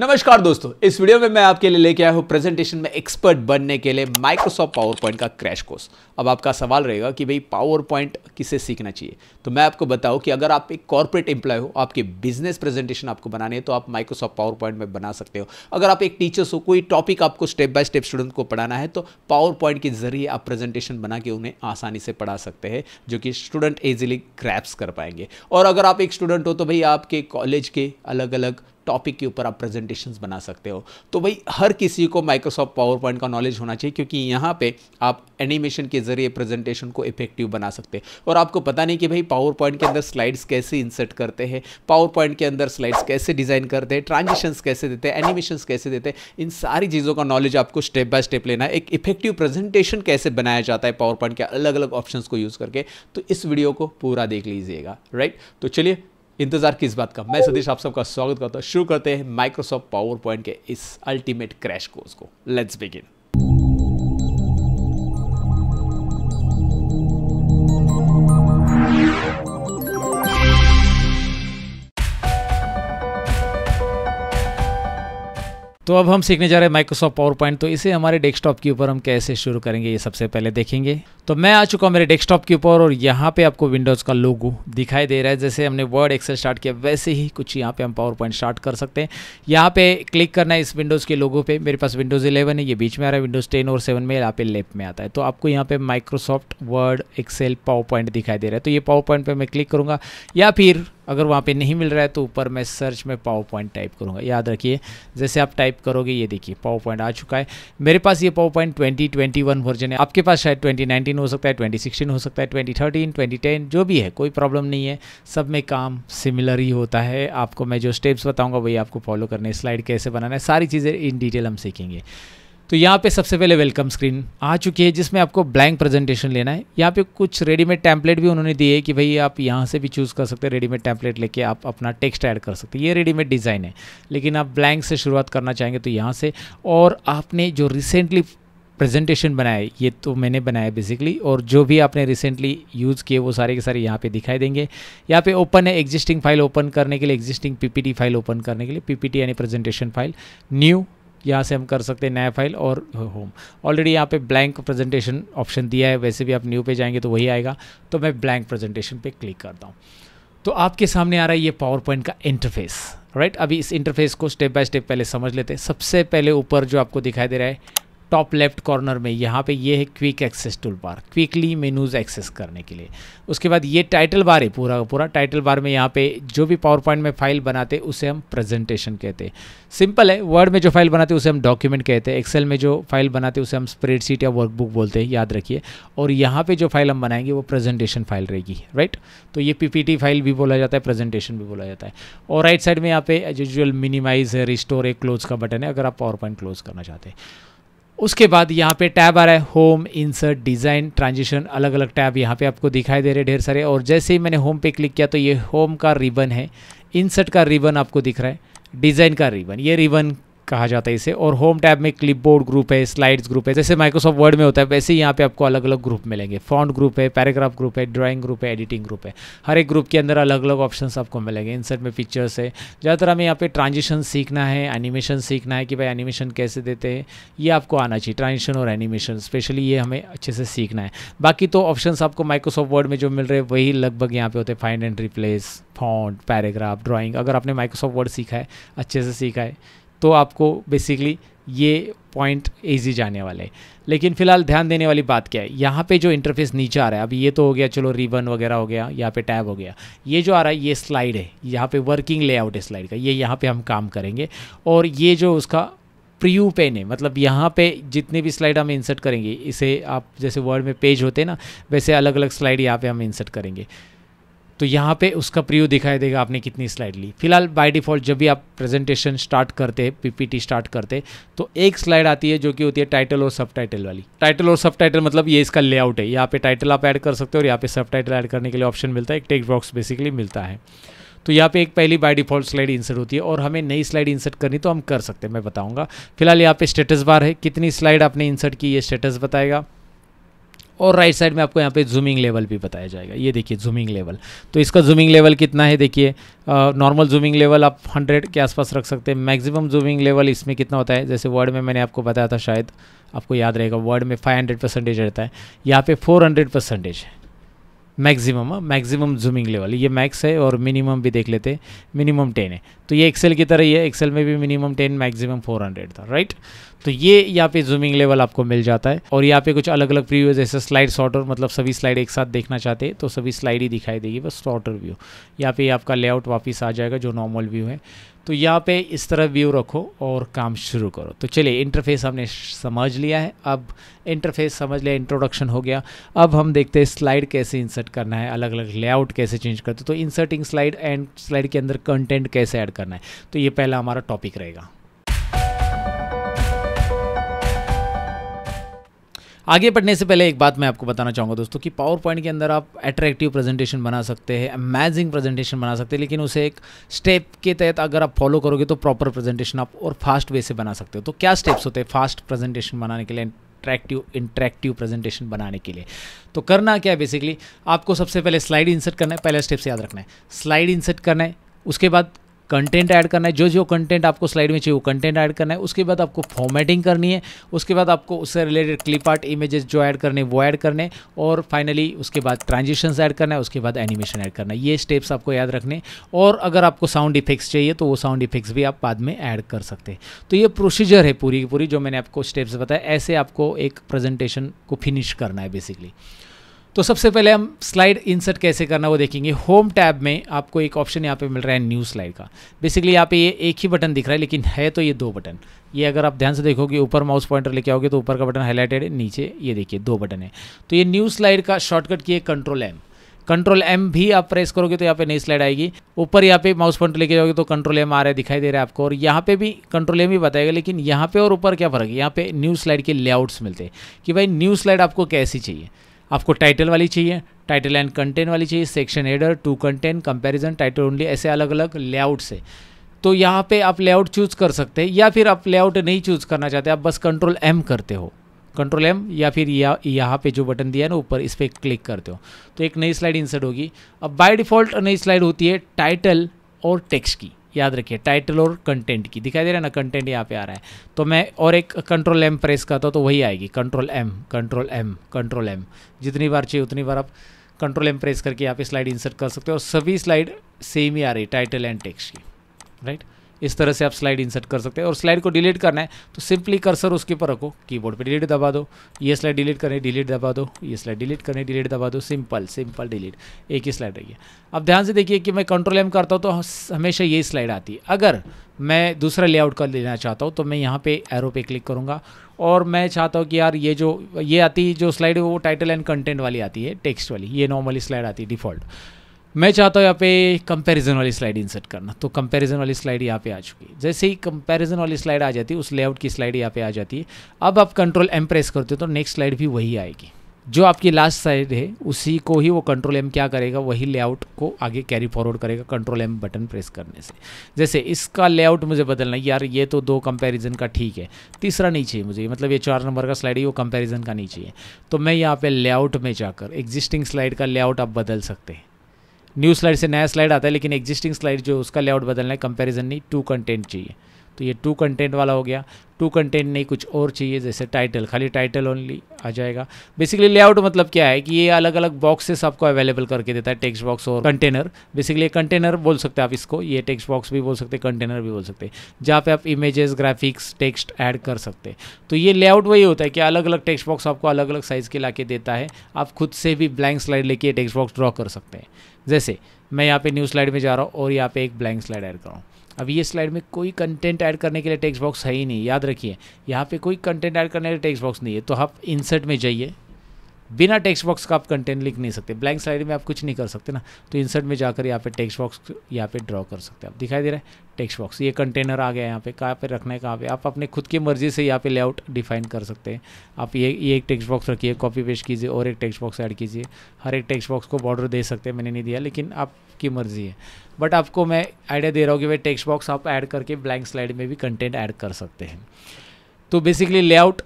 नमस्कार दोस्तों इस वीडियो में मैं आपके लिए लेके आया हूँ प्रेजेंटेशन में एक्सपर्ट बनने के लिए माइक्रोसॉफ्ट पावर पॉइंट का क्रैश कोर्स अब आपका सवाल रहेगा कि भाई पावर पॉइंट किसे सीखना चाहिए तो मैं आपको बताऊँ कि अगर आप एक कॉर्पोरेट एम्प्लॉय हो आपके बिजनेस प्रेजेंटेशन आपको बनानी है तो आप माइक्रोसॉफ्ट पावर पॉइंट में बना सकते हो अगर आप एक टीचर्स हो कोई टॉपिक आपको स्टेप बाय स्टेप स्टूडेंट को पढ़ाना है तो पावर पॉइंट के जरिए आप प्रेजेंटेशन बना के उन्हें आसानी से पढ़ा सकते हैं जो कि स्टूडेंट ईजिली क्रैप्स कर पाएंगे और अगर आप एक स्टूडेंट हो तो भाई आपके कॉलेज के अलग अलग टॉपिक के ऊपर आप प्रेजेंटेशन बना सकते हो तो भाई हर किसी को माइक्रोसॉफ्ट पावर पॉइंट का नॉलेज होना चाहिए क्योंकि यहाँ पे आप एनिमेशन के जरिए प्रेजेंटेशन को इफेक्टिव बना सकते हैं और आपको पता नहीं कि भाई पावर पॉइंट के अंदर स्लाइड्स कैसे इंसर्ट करते हैं पावर पॉइंट के अंदर स्लाइड्स कैसे डिज़ाइन करते हैं ट्रांजिशंस कैसे देते हैं एनिमेशन कैसे देते हैं इन सारी चीज़ों का नॉलेज आपको स्टेप बाय स्टेप लेना है एक इफेक्टिव प्रेजेंटेशन कैसे बनाया जाता है पावर पॉइंट के अलग अलग ऑप्शन को यूज़ करके तो इस वीडियो को पूरा देख लीजिएगा राइट तो चलिए इंतजार किस बात का मैं सतीश आप सबका स्वागत करता हूँ शुरू करते हैं माइक्रोसॉफ्ट पावर पॉइंट के इस अल्टीमेट क्रैश कोर्स को लेट्स बिगिन तो अब हम सीखने जा रहे हैं माइक्रोसॉफ्ट पावर पॉइंट तो इसे हमारे डेस्कटॉप के ऊपर हम कैसे शुरू करेंगे ये सबसे पहले देखेंगे तो मैं आ चुका हूँ मेरे डेस्कटॉप के ऊपर और यहाँ पे आपको विंडोज़ का लोगो दिखाई दे रहा है जैसे हमने वर्ड एक्सेल स्टार्ट किया वैसे ही कुछ यहाँ पे हम पावर पॉइंट स्टार्ट कर सकते हैं यहाँ पे क्लिक करना है इस विंडोज़ के लोगो पे मेरे पास विंडोज़ इलेवन है ये बीच में आ रहा है विंडोज़ टेन और सेवन में यहाँ पे लेफ्ट में आता है तो आपको यहाँ पे Microsoft Word Excel PowerPoint दिखाई दे रहा है तो ये पावर पॉइंट पर मैं क्लिक करूँगा या फिर अगर वहाँ पे नहीं मिल रहा है तो ऊपर मैं सर्च में पावर पॉइंट टाइप करूँगा याद रखिए जैसे आप टाइप करोगे ये देखिए पावर पॉइंट आ चुका है मेरे पास ये PowerPoint twenty twenty one version है आपके पास शायद ट्वेंटी नाइनटीन हो सकता है ट्वेंटी सिक्सटीन हो सकता है ट्वेंटी थर्टीन ट्वेंटी टेन जो भी है कोई प्रॉब्लम नहीं है सब में काम सिमिलर ही होता है आपको मैं जो स्टेप्स बताऊँगा वही आपको फॉलो करने स्लाइड कैसे बनाना है सारी चीज़ें इन डिटेल हम सीखेंगे तो यहाँ पे सबसे पहले वेलकम स्क्रीन आ चुकी है जिसमें आपको ब्लैंक प्रेजेंटेशन लेना है यहाँ पे कुछ रेडीमेड टैंपलेट भी उन्होंने दिए कि भाई आप यहाँ से भी चूज़ कर सकते हैं रेडीमेड टैंपलेट लेके आप अपना टेक्स्ट ऐड कर सकते हैं ये रेडीमेड डिज़ाइन है लेकिन आप ब्लैंक से शुरुआत करना चाहेंगे तो यहाँ से और आपने जो रिसेंटली प्रेजेंटेशन बनाए ये तो मैंने बनाया बेसिकली और जो भी आपने रिसेंटली यूज़ किए वो सारे के सारे यहाँ पे दिखाई देंगे यहाँ पे ओपन है एग्जिस्टिंग फाइल ओपन करने के लिए एग्जिस्टिंग पीपीटी फाइल ओपन करने के लिए पीपीटी यानी प्रेजेंटेशन फाइल न्यू यहाँ से हम कर सकते हैं नया फाइल और होम ऑलरेडी यहाँ पे ब्लैंक प्रेजेंटेशन ऑप्शन दिया है वैसे भी आप न्यू पे जाएंगे तो वही आएगा तो मैं ब्लैंक प्रेजेंटेशन पे क्लिक करता हूँ तो आपके सामने आ रहा है ये पावर पॉइंट का इंटरफेस राइट अभी इस इंटरफेस को स्टेप बाय स्टेप पहले समझ लेते हैं सबसे पहले ऊपर जो आपको दिखाई दे रहा है टॉप लेफ्ट कॉर्नर में यहाँ पे ये है quick access toolbar quickly menus access करने के लिए उसके बाद ये टाइटल बार है पूरा पूरा टाइटल बार में यहाँ पे जो भी पावर पॉइंट में फाइल बनाते उसे हम प्रेजेंटेशन कहते हैं सिंपल है वर्ड में जो फाइल बनाते उसे हम डॉक्यूमेंट कहते हैं एक्सेल में जो फाइल बनाते उसे हम स्प्रेडशीट या वर्कबुक बोलते हैं याद रखिए और यहाँ पर जो फाइल हम बनाएंगे वो प्रेजेंटेशन फाइल रहेगी राइट तो ये पी फाइल भी बोला जाता है प्रेजेंटेशन भी बोला जाता है और राइट साइड में यहाँ पे यूजल मिनिमाइज है रिस्टोर है क्लोज का बटन है अगर आप पावर पॉइंट क्लोज करना चाहते हैं उसके बाद यहाँ पे टैब आ रहा है होम इंसर्ट डिज़ाइन ट्रांजिशन अलग अलग टैब यहाँ पे आपको दिखाई दे रहे ढेर सारे और जैसे ही मैंने होम पे क्लिक किया तो ये होम का रिबन है इंसर्ट का रिबन आपको दिख रहा है डिज़ाइन का रिबन ये रिबन कहा जाता है इसे और होम टैब में क्लिपबोर्ड ग्रुप है स्लाइड्स ग्रुप है जैसे माइक्रोसॉफ्ट वर्ड में होता है वैसे ही यहाँ पे आपको अलग अलग ग्रुप मिलेंगे फॉन्ट ग्रुप है पैराग्राफ ग्रुप है ड्राइंग ग्रुप है एडिटिंग ग्रुप है हर एक ग्रुप के अंदर अलग अलग ऑप्शन आपको मिलेंगे इंसर्ट में पिक्चर्स है ज़्यादातर हमें यहाँ पे ट्रांजिशन सीखना है एनिमेशन सीखना है कि भाई एनिमेशन कैसे देते हैं ये आपको आना चाहिए ट्रांजिशन और एनिमेशन स्पेशली ये हमें अच्छे से सीखना है बाकी तो ऑप्शन आपको माइक्रोसॉफ्ट वर्ड में जो मिल रहे वही लगभग यहाँ पे होते हैं find and replace font paragraph drawing अगर आपने माइक्रोसॉफ्ट वर्ड सीखा है अच्छे से सीखा है तो आपको बेसिकली ये पॉइंट ईजी जाने वाले हैं लेकिन फिलहाल ध्यान देने वाली बात क्या है यहाँ पे जो इंटरफेस नीचे आ रहा है अभी ये तो हो गया चलो रिबन वगैरह हो गया यहाँ पे टैब हो गया ये जो आ रहा है ये स्लाइड है यहाँ पे वर्किंग लेआउट है स्लाइड का ये यहाँ पे हम काम करेंगे और ये जो उसका प्रियू पेन है मतलब यहाँ पे जितने भी स्लाइड हम इंसर्ट करेंगे इसे आप जैसे वर्ड में पेज होते हैं ना वैसे अलग अलग स्लाइड यहाँ पर हम इंसर्ट करेंगे तो यहाँ पे उसका प्रयोग दिखाई देगा आपने कितनी स्लाइड ली फिलहाल बाय डिफ़ॉल्ट जब भी आप प्रेजेंटेशन स्टार्ट करते हैं पीपीटी स्टार्ट करते तो एक स्लाइड आती है जो कि होती है टाइटल और सब टाइटल वाली टाइटल और सब टाइटल मतलब ये इसका लेआउट है यहाँ पे टाइटल आप ऐड कर सकते हो और यहाँ पे सब टाइटल ऐड करने के लिए ऑप्शन मिलता है एक टेक्स बॉक्स बेसिकली मिलता है तो यहाँ पे एक पहली बाय डिफॉल्ट स्लाइड इंसर्ट होती है और हमें नई स्लाइड इंसर्ट करनी तो हम कर सकते हैं मैं बताऊँगा फिलहाल यहाँ पे स्टेटस बार है कितनी स्लाइड आपने इंसर्ट की ये स्टेटस बताएगा और राइट साइड में आपको यहाँ पे जूमिंग लेवल भी बताया जाएगा ये देखिए जूमिंग लेवल तो इसका जूमिंग लेवल कितना है देखिए नॉर्मल जूमिंग लेवल आप हंड्रेड के आसपास रख सकते हैं मैक्सिमम जूमिंग लेवल इसमें कितना होता है जैसे वर्ड में मैंने आपको बताया था शायद आपको याद रहेगा वर्ड में फाइव हंड्रेड परसेंटेज रहता है यहाँ पर फोर हंड्रेड परसेंटेज है मैक्सिमम हाँ, मैक्सिमम जूमिंग लेवल ये मैक्स है और मिनिमम भी देख लेते मिनिमम टेन है तो ये एक्सेल की तरह ही है एक्सेल में भी minimum ten maximum four hundred था राइट तो ये यहाँ पे जूमिंग लेवल आपको मिल जाता है और यहाँ पे कुछ अलग अलग प्रीव्यू जैसे स्लाइड सॉर्टर मतलब सभी स्लाइड एक साथ देखना चाहते हैं तो सभी स्लाइड ही दिखाई देगी बस सॉर्टर व्यू यहाँ पे आपका लेआउट वापस आ जाएगा जो नॉर्मल व्यू है तो यहाँ पे इस तरह व्यू रखो और काम शुरू करो तो चलिए इंटरफेस हमने समझ लिया है अब इंटरफेस समझ लिया इंट्रोडक्शन हो गया अब हम देखते हैं स्लाइड कैसे इंसर्ट करना है अलग अलग लेआउट कैसे चेंज करते तो इंसर्टिंग स्लाइड एंड स्लाइड के अंदर कंटेंट कैसे ऐड करना है तो ये पहला हमारा टॉपिक रहेगा आगे बढ़ने से पहले एक बात मैं आपको बताना चाहूँगा दोस्तों कि पावर पॉइंट के अंदर आप अट्रैक्टिव प्रेजेंटेशन बना सकते हैं अमेजिंग प्रेजेंटेशन बना सकते हैं लेकिन उसे एक स्टेप के तहत अगर आप फॉलो करोगे तो प्रॉपर प्रेजेंटेशन आप और फास्ट वे से बना सकते हो तो क्या स्टेप्स होते हैं फास्ट प्रेजेंटेशन बनाने के लिए अट्रैक्टिव इंट्रैक्टिव प्रेजेंटेशन बनाने के लिए तो करना क्या है बेसिकली आपको सबसे पहले स्लाइड इंसर्ट करना है पहला स्टेप से याद रखना है स्लाइड इंसर्ट करना है उसके बाद कंटेंट ऐड करना है जो जो कंटेंट आपको स्लाइड में चाहिए वो कंटेंट ऐड करना है उसके बाद आपको फॉर्मेटिंग करनी है उसके बाद आपको उससे रिलेटेड क्लिप आर्ट इमेजेस जो ऐड करने वो ऐड करने और फाइनली उसके बाद ट्रांजिशंस ऐड करना है उसके बाद एनिमेशन ऐड करना है ये स्टेप्स आपको याद रखने और अगर आपको साउंड इफेक्ट्स चाहिए तो वो साउंड इफेक्ट्स भी आप बाद में ऐड कर सकते हैं तो ये प्रोसीजर है पूरी की पूरी जो मैंने आपको स्टेप्स बताया ऐसे आपको एक प्रेजेंटेशन को फिनिश करना है बेसिकली तो सबसे पहले हम स्लाइड इंसर्ट कैसे करना वो देखेंगे होम टैब में आपको एक ऑप्शन यहाँ पे मिल रहा है न्यू स्लाइड का बेसिकली यहाँ पे ये एक ही बटन दिख रहा है लेकिन है तो ये दो बटन ये अगर आप ध्यान से देखोगे ऊपर माउस पॉइंटर लेके आओगे तो ऊपर का बटन हाईलाइटेड है नीचे ये देखिए दो बटन है तो ये न्यू स्लाइड का शॉर्टकट की है कंट्रोल एम कंट्रोल एम भी आप प्रेस करोगे तो यहाँ पे नई स्लाइड आएगी ऊपर यहाँ पे माउस पॉइंट लेके जाओगे तो कंट्रोल एम आ रहा है दिखाई दे रहा है आपको और यहाँ पे भी कंट्रोल एम ही बताएगा लेकिन यहाँ पे और ऊपर क्या फर्क है यहाँ पे न्यू स्लाइड के लेआउट्स मिलते हैं कि भाई न्यू स्लाइड आपको कैसी चाहिए आपको टाइटल वाली चाहिए टाइटल एंड कंटेंट वाली चाहिए section header two content comparison title only ऐसे अलग अलग लेआउट से तो यहाँ पे आप लेआउट चूज़ कर सकते हैं या फिर आप लेआउट नहीं चूज़ करना चाहते आप बस कंट्रोल एम करते हो कंट्रोल एम या फिर या यहाँ पे जो बटन दिया है ना ऊपर इस पर क्लिक करते हो तो एक नई स्लाइड इंसर्ट होगी अब बाय डिफ़ॉल्ट नई स्लाइड होती है टाइटल और टेक्स्ट की याद रखिए टाइटल और कंटेंट की दिखाई दे रहा है ना कंटेंट यहाँ पे आ रहा है तो मैं और एक कंट्रोल एम प्रेस करता हूँ तो वही आएगी control M control M control M जितनी बार चाहिए उतनी बार आप कंट्रोल एम प्रेस करके यहाँ पे स्लाइड इंसर्ट कर सकते हो और सभी स्लाइड सेम ही आ रही टाइटल एंड टेक्स्ट की राइट right? इस तरह से आप स्लाइड इंसर्ट कर सकते हैं और स्लाइड को डिलीट करना है तो सिंपली कर्सर उसके ऊपर रखो कीबोर्ड पे डिलीट दबा दो ये स्लाइड डिलीट करें डिलीट दबा दो ये स्लाइड डिलीट करें डिलीट दबा दो सिंपल सिंपल डिलीट एक ही स्लाइड रहिए अब ध्यान से देखिए कि मैं कंट्रोल एम करता हूँ तो हमेशा ये स्लाइड आती है अगर मैं दूसरा लेआउट कर लेना चाहता हूँ तो मैं यहाँ पर एरो पे क्लिक करूँगा और मैं चाहता हूँ कि यार ये जो ये आती जो स्लाइड है वो टाइटल एंड कंटेंट वाली आती है टेक्स्ट वाली ये नॉर्मली स्लाइड आती है डिफ़ॉल्ट मैं चाहता हूँ यहाँ पे कंपैरिजन वाली स्लाइड इंसर्ट करना तो कंपैरिजन वाली स्लाइड यहाँ पे आ चुकी है जैसे ही कंपैरिजन वाली स्लाइड आ जाती है उस लेआउट की स्लाइड यहाँ पे आ जाती है अब आप कंट्रोल एम प्रेस करते हो तो नेक्स्ट स्लाइड भी वही आएगी जो आपकी लास्ट स्लाइड है उसी को ही वो कंट्रोल एम क्या करेगा वही लेआउट को आगे कैरी फॉरवर्ड करेगा कंट्रोल एम बटन प्रेस करने से जैसे इसका लेआउट मुझे बदलना यार ये तो दो कंपैरिजन का ठीक है तीसरा नहीं चाहिए मुझे मतलब ये चार नंबर का स्लाइड है वो कंपैरिजन का नहीं चाहिए तो मैं यहाँ पे लेआउट में जाकर एग्जिस्टिंग स्लाइड का लेआउट आप बदल सकते हैं न्यू स्लाइड से नया स्लाइड आता है लेकिन एग्जिस्टिंग स्लाइड जो उसका लेआउट बदलना है कंपेरिजन नहीं टू कंटेंट चाहिए तो ये टू कंटेंट वाला हो गया टू कंटेंट नहीं कुछ और चाहिए जैसे टाइटल खाली टाइटल ओनली आ जाएगा बेसिकली लेआउट मतलब क्या है कि ये अलग अलग बॉक्सेस आपको अवेलेबल करके देता है टेक्स्ट बॉक्स और कंटेनर बेसिकली कंटेनर बोल सकते हैं आप इसको ये टेक्स्ट बॉक्स भी बोल सकते हैं कंटेनर भी बोल सकते हैं जहाँ पे आप इमेजेस ग्राफिक्स टेक्स्ट ऐड कर सकते हैं तो ये लेआउट वही होता है कि अलग अलग टेक्स्ट बॉक्स आपको अलग अलग साइज़ के ला देता है आप खुद से भी ब्लैंक स्लाइड लेके टेक्स्ट बॉक्स ड्रॉ कर सकते हैं जैसे मैं यहाँ पे न्यू स्लाइड में जा रहा हूँ और यहाँ पे एक ब्लैंक स्लाइड ऐड कर रहा हूँ अब ये स्लाइड में कोई कंटेंट ऐड करने के लिए टेक्स्ट बॉक्स है ही नहीं याद रखिए यहाँ पे कोई कंटेंट ऐड करने के लिए टेक्स्ट बॉक्स नहीं है तो आप इंसर्ट में जाइए बिना टेक्स्ट बॉक्स का आप कंटेंट लिख नहीं सकते ब्लैंक स्लाइड में आप कुछ नहीं कर सकते ना तो इंसर्ट में जाकर यहाँ पे टेक्स्ट बॉक्स यहाँ पे ड्रॉ कर सकते हैं आप दिखाई दे रहा है टेक्स्ट बॉक्स ये कंटेनर आ गया यहाँ पे कहाँ पे रखना है कहाँ पे आप अपने खुद की मर्जी से यहाँ पे लेआउट डिफाइन कर सकते हैं आप ये ये एक टेक्स्ट बॉक्स रखिए कॉपी पेस्ट कीजिए और एक टेक्स्ट बॉक्स ऐड कीजिए हर एक टेक्स्ट बॉक्स को बॉर्डर दे सकते हैं मैंने नहीं दिया लेकिन आपकी मर्जी है बट आपको मैं आइडिया दे रहा हूँ कि भाई टेक्स्ट बॉक्स आप ऐड करके ब्लैंक स्लाइड में भी कंटेंट ऐड कर सकते हैं तो बेसिकली लेआउट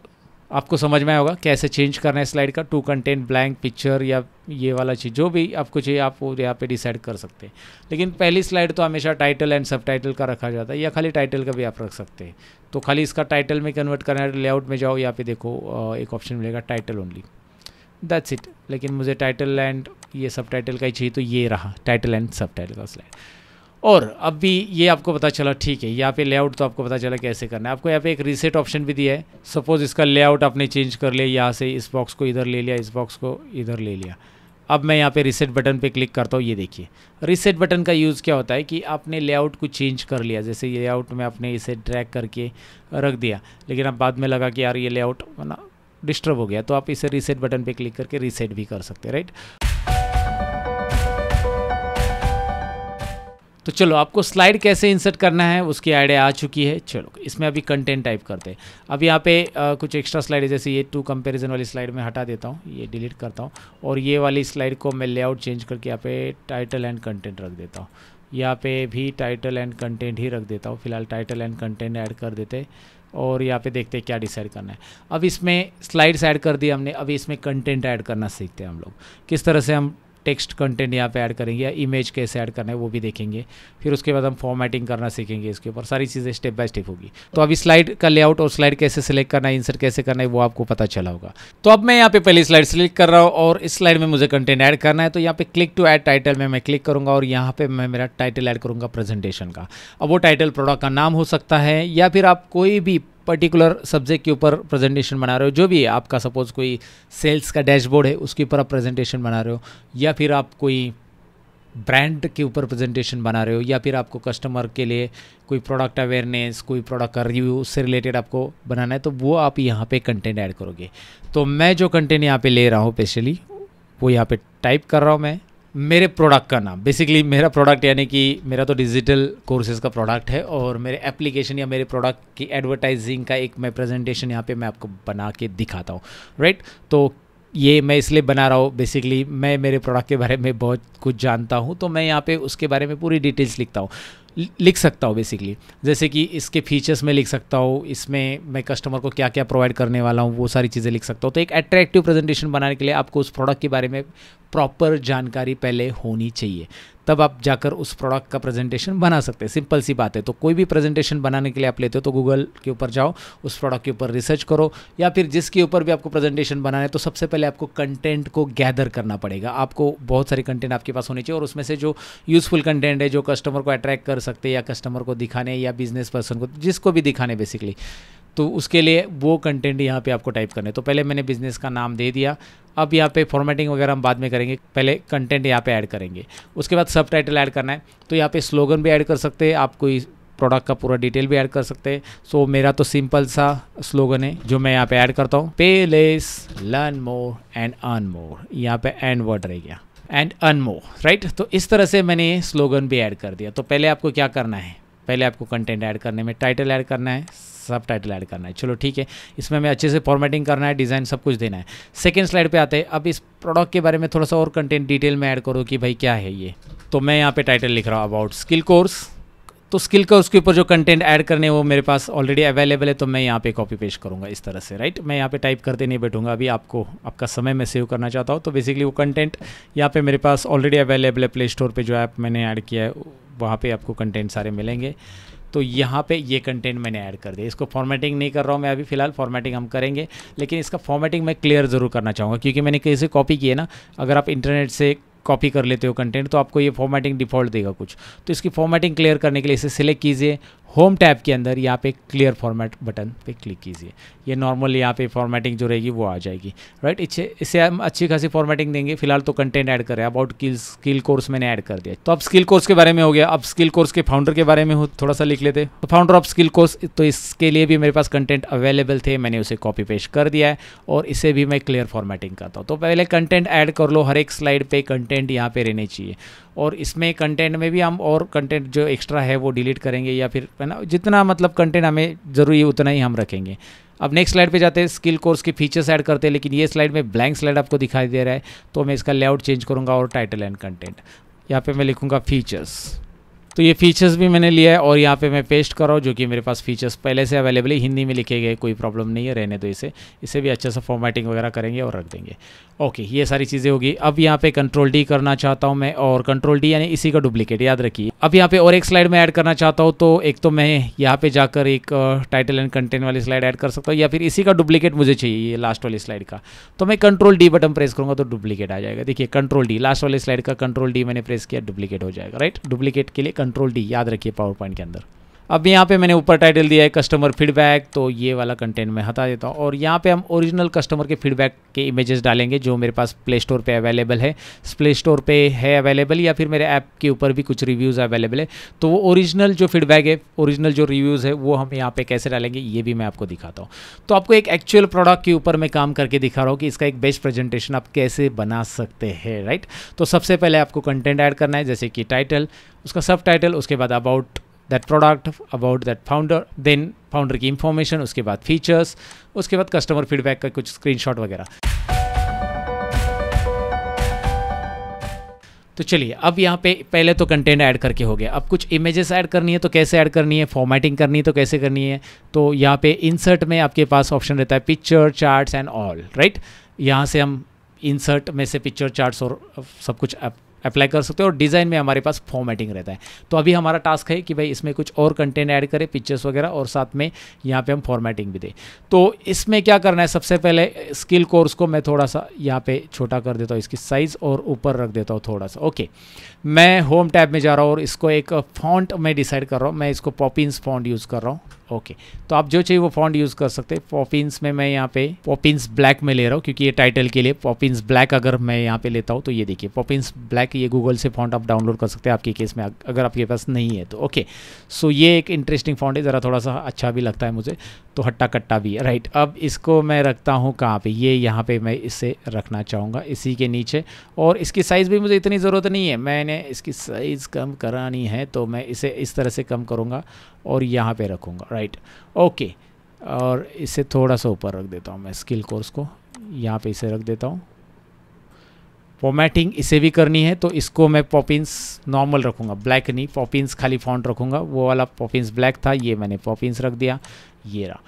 आपको समझ में होगा कैसे चेंज करना है स्लाइड का टू कंटेंट ब्लैंक पिक्चर या ये वाला चीज़ जो भी आपको चाहिए आप वो यहाँ पे डिसाइड कर सकते हैं लेकिन पहली स्लाइड तो हमेशा टाइटल एंड सब टाइटल का रखा जाता है या खाली टाइटल का भी आप रख सकते हैं तो खाली इसका टाइटल में कन्वर्ट करना है लेआउट में जाओ यहाँ पे देखो एक ऑप्शन मिलेगा टाइटल ओनली दैट्स इट लेकिन मुझे टाइटल एंड ये सब टाइटल का ही चाहिए तो ये रहा टाइटल एंड सब टाइटल का स्लाइड और अब भी ये आपको पता चला ठीक है यहाँ पे लेआउट तो आपको पता चला कैसे करना है आपको यहाँ पे एक रीसेट ऑप्शन भी दिया है सपोज़ इसका लेआउट आपने चेंज कर लिया यहाँ से इस बॉक्स को इधर ले लिया इस बॉक्स को इधर ले लिया अब मैं यहाँ पे रीसेट बटन पे क्लिक करता हूँ ये देखिए रीसेट बटन का यूज़ क्या होता है कि आपने लेआउट को चेंज कर लिया जैसे ये लेआउट में आपने इसे ड्रैग करके रख दिया लेकिन अब बाद में लगा कि यार ये लेआउट ना डिस्टर्ब हो गया तो आप इसे रीसेट बटन पे क्लिक करके रीसेट भी कर सकते हैं राइट तो चलो आपको स्लाइड कैसे इंसर्ट करना है उसकी आइडिया आ चुकी है चलो इसमें अभी कंटेंट टाइप करते हैं अब यहाँ पे आ, कुछ एक्स्ट्रा स्लाइड जैसे ये टू कंपैरिजन वाली स्लाइड में हटा देता हूँ ये डिलीट करता हूँ और ये वाली स्लाइड को मैं लेआउट चेंज करके यहाँ पे टाइटल एंड कंटेंट रख देता हूँ यहाँ पे भी टाइटल एंड कंटेंट ही रख देता हूँ फिलहाल टाइटल एंड कंटेंट ऐड कर देते और यहाँ पे देखते हैं क्या डिसाइड करना है अब इसमें स्लाइड्स ऐड कर दी हमने अभी इसमें कंटेंट ऐड करना सीखते हैं हम लोग किस तरह से हम टेक्स्ट कंटेंट यहाँ पे ऐड करेंगे या इमेज कैसे ऐड करना है वो भी देखेंगे फिर उसके बाद हम फॉर्मेटिंग करना सीखेंगे इसके ऊपर सारी चीज़ें स्टेप बाय स्टेप होगी तो अभी स्लाइड का लेआउट और स्लाइड कैसे सिलेक्ट करना है इंसर्ट कैसे करना है वो आपको पता चला होगा तो अब मैं यहाँ पे पहली स्लाइड सिलेक्ट कर रहा हूँ और इस स्लाइड में मुझे कंटेंट ऐड करना है तो यहाँ पे क्लिक टू ऐड टाइटल में मैं क्लिक करूँगा और यहाँ पर मैं मेरा टाइटल ऐड करूँगा प्रेजेंटेशन का अब वो टाइटल प्रोडक्ट का नाम हो सकता है या फिर आप कोई भी पर्टिकुलर सब्जेक्ट के ऊपर प्रेजेंटेशन बना रहे हो जो भी है आपका सपोज कोई सेल्स का डैशबोर्ड है उसके ऊपर आप प्रेजेंटेशन बना रहे हो या फिर आप कोई ब्रांड के ऊपर प्रेजेंटेशन बना रहे हो या फिर आपको कस्टमर के लिए कोई प्रोडक्ट अवेयरनेस कोई प्रोडक्ट का रिव्यू उससे रिलेटेड आपको बनाना है तो वो आप यहाँ पे कंटेंट ऐड करोगे तो मैं जो कंटेंट यहाँ पे ले रहा हूँ स्पेशली वो यहाँ पे टाइप कर रहा हूँ मैं मेरे प्रोडक्ट का नाम बेसिकली मेरा प्रोडक्ट यानी कि मेरा तो डिजिटल कोर्सेज का प्रोडक्ट है और मेरे एप्लीकेशन या मेरे प्रोडक्ट की एडवर्टाइजिंग का एक मैं प्रेजेंटेशन यहाँ पे मैं आपको बना के दिखाता हूँ राइट तो ये मैं इसलिए बना रहा हूँ बेसिकली मैं मेरे प्रोडक्ट के बारे में बहुत कुछ जानता हूँ तो मैं यहाँ पे उसके बारे में पूरी डिटेल्स लिखता हूँ लिख सकता हूँ बेसिकली जैसे कि इसके फीचर्स में लिख सकता हूँ इसमें मैं कस्टमर को क्या क्या प्रोवाइड करने वाला हूँ वो सारी चीज़ें लिख सकता हूँ तो एक अट्रैक्टिव प्रेजेंटेशन बनाने के लिए आपको उस प्रोडक्ट के बारे में प्रॉपर जानकारी पहले होनी चाहिए तब आप जाकर उस प्रोडक्ट का प्रेजेंटेशन बना सकते हैं सिंपल सी बात है तो कोई भी प्रेजेंटेशन बनाने के लिए आप लेते हो तो गूगल के ऊपर जाओ उस प्रोडक्ट के ऊपर रिसर्च करो या फिर जिसके ऊपर भी आपको प्रेजेंटेशन बनाना है तो सबसे पहले आपको कंटेंट को गैदर करना पड़ेगा आपको बहुत सारी कंटेंट आपके पास होनी चाहिए और उसमें से जो यूज़फुल कंटेंट है जो कस्टमर को अट्रैक्ट कर सकते हैं या कस्टमर को दिखाने या बिजनेस पर्सन को जिसको भी दिखाने बेसिकली तो उसके लिए वो कंटेंट यहाँ पे आपको टाइप करने तो पहले मैंने बिज़नेस का नाम दे दिया अब यहाँ पे फॉर्मेटिंग वगैरह हम बाद में करेंगे पहले कंटेंट यहाँ पे ऐड करेंगे उसके बाद सब टाइटल ऐड करना है तो यहाँ पे स्लोगन भी ऐड कर सकते हैं आप कोई प्रोडक्ट का पूरा डिटेल भी ऐड कर सकते हैं सो मेरा तो सिंपल सा स्लोगन है जो मैं यहाँ पर ऐड करता हूँ pay less learn more and earn more यहाँ पर एंड वर्ड रह गया एंड अर्न मोर राइट तो इस तरह से मैंने स्लोगन भी ऐड कर दिया तो पहले आपको क्या करना है पहले आपको कंटेंट ऐड करने में टाइटल ऐड करना है सब टाइटल ऐड करना है चलो ठीक है इसमें हमें अच्छे से फॉर्मेटिंग करना है डिज़ाइन सब कुछ देना है सेकेंड स्लाइड पर आते हैं अब इस प्रोडक्ट के बारे में थोड़ा सा और कंटेंट डिटेल में ऐड करो कि भाई क्या है ये तो मैं यहाँ पर टाइटल लिख रहा हूँ अबाउट स्किल कोर्स तो स्किल का उसके ऊपर जो कंटेंट ऐड करने वो मेरे पास ऑलरेडी अवेलेबल है तो मैं यहाँ पे कॉपी पेश करूँगा इस तरह से राइट मैं यहाँ पे टाइप करते नहीं बैठूंगा अभी आपको आपका समय मैं सेव करना चाहता हूँ तो बेसिकली वो कंटेंट यहाँ पे मेरे पास ऑलरेडी अवेलेबल है प्ले स्टोर पर जो ऐप मैंने ऐड किया है वहाँ पर आपको कंटेंट सारे मिलेंगे तो यहाँ पे ये कंटेंट मैंने ऐड कर दिया इसको फॉर्मेटिंग नहीं कर रहा हूँ मैं अभी फिलहाल फॉर्मेटिंग हम करेंगे लेकिन इसका फॉर्मेटिंग मैं क्लियर ज़रूर करना चाहूँगा क्योंकि मैंने कैसे कॉपी किए ना अगर आप इंटरनेट से कॉपी कर लेते हो कंटेंट तो आपको ये फॉर्मेटिंग डिफ़ॉल्ट देगा कुछ तो इसकी फॉर्मेटिंग क्लियर करने के लिए इसे सिलेक्ट कीजिए होम टैब के अंदर यहाँ पे क्लियर फॉर्मेट बटन पे क्लिक कीजिए ये नॉर्मल यहाँ पे फॉर्मेटिंग जो रहेगी वो आ जाएगी राइट इसे इसे हम अच्छी खासी फॉर्मेटिंग देंगे फिलहाल तो कंटेंट ऐड करें अबाउट स्किल कोर्स मैंने ऐड कर दिया तो अब स्किल कोर्स के बारे में हो गया अब स्किल कोर्स के फाउंडर के बारे में हो थोड़ा सा लिख लेते तो फाउंडर ऑफ स्किल कोर्स तो इसके लिए भी मेरे पास कंटेंट अवेलेबल थे मैंने उसे कॉपी पेश कर दिया है और इसे भी मैं क्लियर फॉर्मेटिंग करता हूँ तो पहले कंटेंट ऐड कर लो हर एक स्लाइड पर कंटेंट यहाँ पर रहने चाहिए और इसमें कंटेंट में भी हम और कंटेंट जो एक्स्ट्रा है वो डिलीट करेंगे या फिर है ना जितना मतलब कंटेंट हमें ज़रूरी है उतना ही हम रखेंगे अब नेक्स्ट स्लाइड पे जाते हैं स्किल कोर्स के फीचर्स ऐड करते हैं लेकिन ये स्लाइड में ब्लैंक स्लाइड आपको दिखाई दे रहा है तो मैं इसका लेआउट चेंज करूँगा और टाइटल एंड कंटेंट यहाँ पर मैं लिखूँगा फीचर्स तो ये फीचर्स भी मैंने लिया है और यहाँ पे मैं पेस्ट कर रहा हूँ जो कि मेरे पास फीचर्स पहले से अवेलेबल है हिंदी में लिखे गए कोई प्रॉब्लम नहीं है रहने दो इसे इसे भी अच्छे से फॉर्मेटिंग वगैरह करेंगे और रख देंगे ओके ये सारी चीज़ें होगी अब यहाँ पे कंट्रोल डी करना चाहता हूँ मैं और कंट्रोल डी यानी इसी का डुप्लीकेट याद रखिए अब यहाँ पे और एक स्लाइड में ऐड करना चाहता हूँ तो एक तो मैं यहाँ पे जाकर एक टाइटल एंड कंटेंट वाली स्लाइड ऐड कर सकता हूँ या फिर इसी का डुप्लीकेट मुझे चाहिए ये लास्ट वाली स्लाइड का तो मैं कंट्रोल डी बटन प्रेस करूँगा तो डुप्लीकेट आ जाएगा देखिए कंट्रोल डी लास्ट वाली स्लाइड का कंट्रोल डी मैंने प्रेस किया डुप्लीकेट हो जाएगा राइट डुप्लीकेट के लिए कंट्रोल डी याद रखिए पावर पॉइंट के अंदर अब यहाँ पे मैंने ऊपर टाइटल दिया है कस्टमर फीडबैक तो ये वाला कंटेंट मैं हटा देता हूँ और यहाँ पे हम ओरिजिनल कस्टमर के फीडबैक के इमेजेस डालेंगे जो मेरे पास प्ले स्टोर पर अवेलेबल है प्ले स्टोर पर है अवेलेबल या फिर मेरे ऐप के ऊपर भी कुछ रिव्यूज़ अवेलेबल है तो वो ओरिजिनल जो फीडबैक है ओरिजिनल जो रिव्यूज़ है वो हम यहाँ पर कैसे डालेंगे ये भी मैं आपको दिखाता हूँ तो आपको एक एक्चुअल प्रोडक्ट के ऊपर मैं काम करके दिखा रहा हूँ कि इसका एक बेस्ट प्रेजेंटेशन आप कैसे बना सकते हैं राइट तो सबसे पहले आपको कंटेंट ऐड करना है जैसे कि टाइटल उसका सब टाइटल उसके बाद about that product about that founder then founder की इंफॉर्मेशन उसके बाद फीचर्स उसके बाद कस्टमर फीडबैक का कुछ स्क्रीनशॉट वगैरह तो चलिए अब यहाँ पे पहले तो कंटेंट ऐड करके हो गया अब कुछ इमेजेस ऐड करनी है तो कैसे ऐड करनी है फॉर्मेटिंग करनी है तो कैसे करनी है तो यहाँ पे इंसर्ट में आपके पास ऑप्शन रहता है picture charts and all right यहाँ से हम इंसर्ट में से पिक्चर चार्ट्स और सब कुछ आप अप्लाई कर सकते हो और डिज़ाइन में हमारे पास फॉर्मेटिंग रहता है तो अभी हमारा टास्क है कि भाई इसमें कुछ और कंटेंट ऐड करें पिक्चर्स वगैरह और साथ में यहाँ पे हम फॉर्मेटिंग भी दें तो इसमें क्या करना है सबसे पहले स्किल कोर्स को मैं थोड़ा सा यहाँ पे छोटा कर देता हूँ इसकी साइज़ और ऊपर रख देता हूँ थोड़ा सा ओके okay. मैं होम टैब में जा रहा हूँ और इसको एक फॉन्ट में डिसाइड कर रहा हूँ मैं इसको पॉपिन्स फॉन्ट यूज़ कर रहा हूँ ओके तो आप जो चाहिए वो फॉन्ट यूज़ कर सकते हैं पॉपिन्स में मैं यहाँ पे पॉपिन्स ब्लैक में ले रहा हूँ क्योंकि ये टाइटल के लिए पॉपिन्स ब्लैक अगर मैं यहाँ पे लेता हूँ तो ये देखिए पॉपिन्स ब्लैक ये गूगल से फॉन्ट आप डाउनलोड कर सकते हैं आपके केस में अगर आपके पास नहीं है तो ओके सो ये एक इंटरेस्टिंग फॉन्ट है ज़रा थोड़ा सा अच्छा भी लगता है मुझे तो हट्टा कट्टा भी है राइट अब इसको मैं रखता हूँ कहाँ पर ये यहाँ पर मैं इसे रखना चाहूँगा इसी के नीचे और इसकी साइज़ भी मुझे इतनी ज़रूरत नहीं है मैंने मैंने इसकी साइज़ कम करानी है तो मैं इसे इस तरह से कम करूँगा और यहाँ पे रखूँगा राइट ओके और इसे थोड़ा सा ऊपर रख देता हूँ मैं स्किल कोर्स को यहाँ पे इसे रख देता हूँ फॉर्मेटिंग इसे भी करनी है तो इसको मैं पॉपिंस नॉर्मल रखूँगा ब्लैक नहीं पॉपिंस खाली फॉन्ट रखूँगा वो वाला पॉपिंस ब्लैक था ये मैंने पॉपिंस रख दिया ये रहा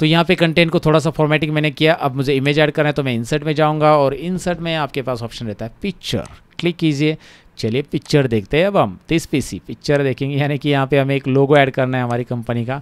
तो यहाँ पे कंटेंट को थोड़ा सा फॉर्मेटिंग मैंने किया अब मुझे इमेज ऐड करना है तो मैं इंसर्ट में जाऊँगा और इंसर्ट में आपके पास ऑप्शन रहता है पिक्चर क्लिक कीजिए चलिए पिक्चर देखते हैं अब हम तीस पीसी पिक्चर देखेंगे यानी कि यहाँ पे हमें एक लोगो ऐड करना है हमारी कंपनी का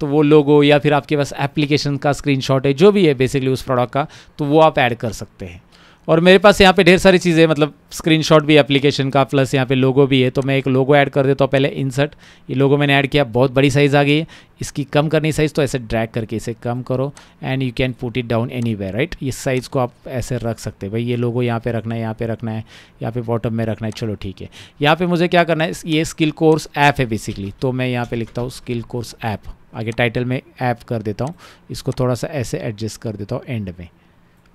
तो वो लोगो या फिर आपके पास एप्लीकेशन का स्क्रीनशॉट है जो भी है बेसिकली उस प्रोडक्ट का तो वो आप ऐड कर सकते हैं और मेरे पास यहाँ पे ढेर सारी चीज़ें मतलब स्क्रीनशॉट भी एप्लीकेशन का प्लस यहाँ पे लोगो भी है तो मैं एक लोगो ऐड कर देता तो हूँ पहले इंसर्ट ये लोगो मैंने ऐड किया बहुत बड़ी साइज़ आ गई है इसकी कम करनी साइज़ तो ऐसे ड्रैग करके इसे कम करो and you can put it down any right इस साइज़ को आप ऐसे रख सकते हैं भाई ये लोगो यहाँ पर रखना है यहाँ पर रखना है यहाँ पर बॉटम में रखना है चलो ठीक है यहाँ पर मुझे क्या करना है ये स्किल कोर्स ऐप है बेसिकली तो मैं यहाँ पर लिखता हूँ स्किल कोर्स ऐप आगे टाइटल में ऐप कर देता हूँ इसको थोड़ा सा ऐसे एडजस्ट कर देता हूँ एंड में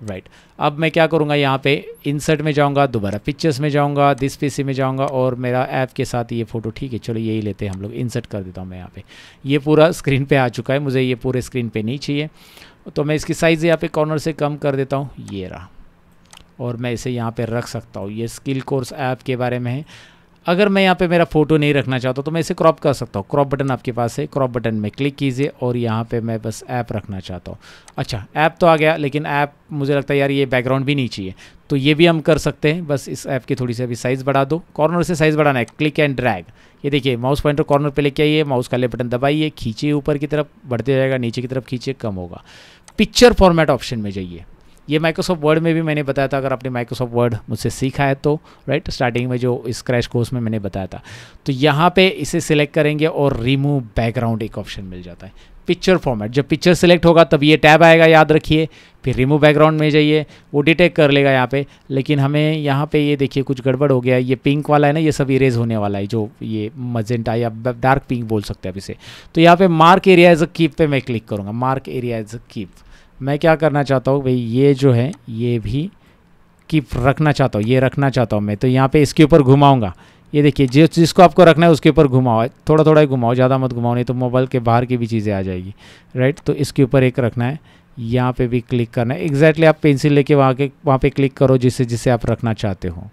राइट right. अब मैं क्या करूँगा यहाँ पे इंसर्ट में जाऊँगा दोबारा पिक्चर्स में जाऊँगा दिस पी में जाऊँगा और मेरा ऐप के साथ ये फ़ोटो ठीक है चलो यही लेते हैं हम लोग इंसर्ट कर देता हूँ मैं यहाँ पे ये पूरा स्क्रीन पे आ चुका है मुझे ये पूरे स्क्रीन पे नहीं चाहिए तो मैं इसकी साइज़ यहाँ पे कॉर्नर से कम कर देता हूँ ये रहा और मैं इसे यहाँ पर रख सकता हूँ ये स्किल कोर्स ऐप के बारे में है अगर मैं यहाँ पे मेरा फ़ोटो नहीं रखना चाहता तो मैं इसे क्रॉप कर सकता हूँ क्रॉप बटन आपके पास है क्रॉप बटन में क्लिक कीजिए और यहाँ पे मैं बस ऐप रखना चाहता हूँ अच्छा ऐप तो आ गया लेकिन ऐप मुझे लगता है यार ये बैकग्राउंड भी नहीं चाहिए तो ये भी हम कर सकते हैं बस इस ऐप की थोड़ी सी अभी साइज़ बढ़ा दो कॉर्नर से साइज़ बढ़ाना है क्लिक एंड ड्रैग ये देखिए माउस पॉइंटर कॉर्नर पर लेके आइए माउस का ले बटन दबाइए खींचिए ऊपर की तरफ बढ़ते जाएगा नीचे की तरफ खींचिए कम होगा पिक्चर फॉर्मेट ऑप्शन में जाइए ये माइक्रोसॉफ्ट वर्ड में भी मैंने बताया था अगर आपने माइक्रोसॉफ्ट वर्ड मुझसे सीखा है तो राइट स्टार्टिंग में जो इस क्रैश कोर्स में मैंने बताया था तो यहाँ पे इसे सिलेक्ट करेंगे और रिमूव बैकग्राउंड एक ऑप्शन मिल जाता है पिक्चर फॉर्मेट जब पिक्चर सेलेक्ट होगा तब ये टैब आएगा याद रखिए फिर रिमूव बैकग्राउंड में जाइए वो डिटेक्ट कर लेगा यहाँ पे लेकिन हमें यहाँ पे ये देखिए कुछ गड़बड़ हो गया ये पिंक वाला है ना ये सब इरेज होने वाला है जो ये मजेंटा या डार्क पिंक बोल सकते हैं अब इसे तो यहाँ पे mark area as a keep पे मैं क्लिक करूँगा mark area as a keep मैं क्या करना चाहता हूँ भाई ये जो है ये भी कीप रखना चाहता हूँ ये रखना चाहता हूँ मैं तो यहाँ पे इसके ऊपर घुमाऊँगा ये देखिए जिस जिसको आपको रखना है उसके ऊपर घुमाओ थोड़ा थोड़ा ही घुमाओ ज़्यादा मत घुमाओ नहीं तो मोबाइल के बाहर की भी चीज़ें आ जाएगी राइट तो इसके ऊपर एक रखना है यहाँ पे भी क्लिक करना है एग्जैक्टली आप पेंसिल लेके वहाँ के वहाँ पर क्लिक करो जिससे जिसे आप रखना चाहते हो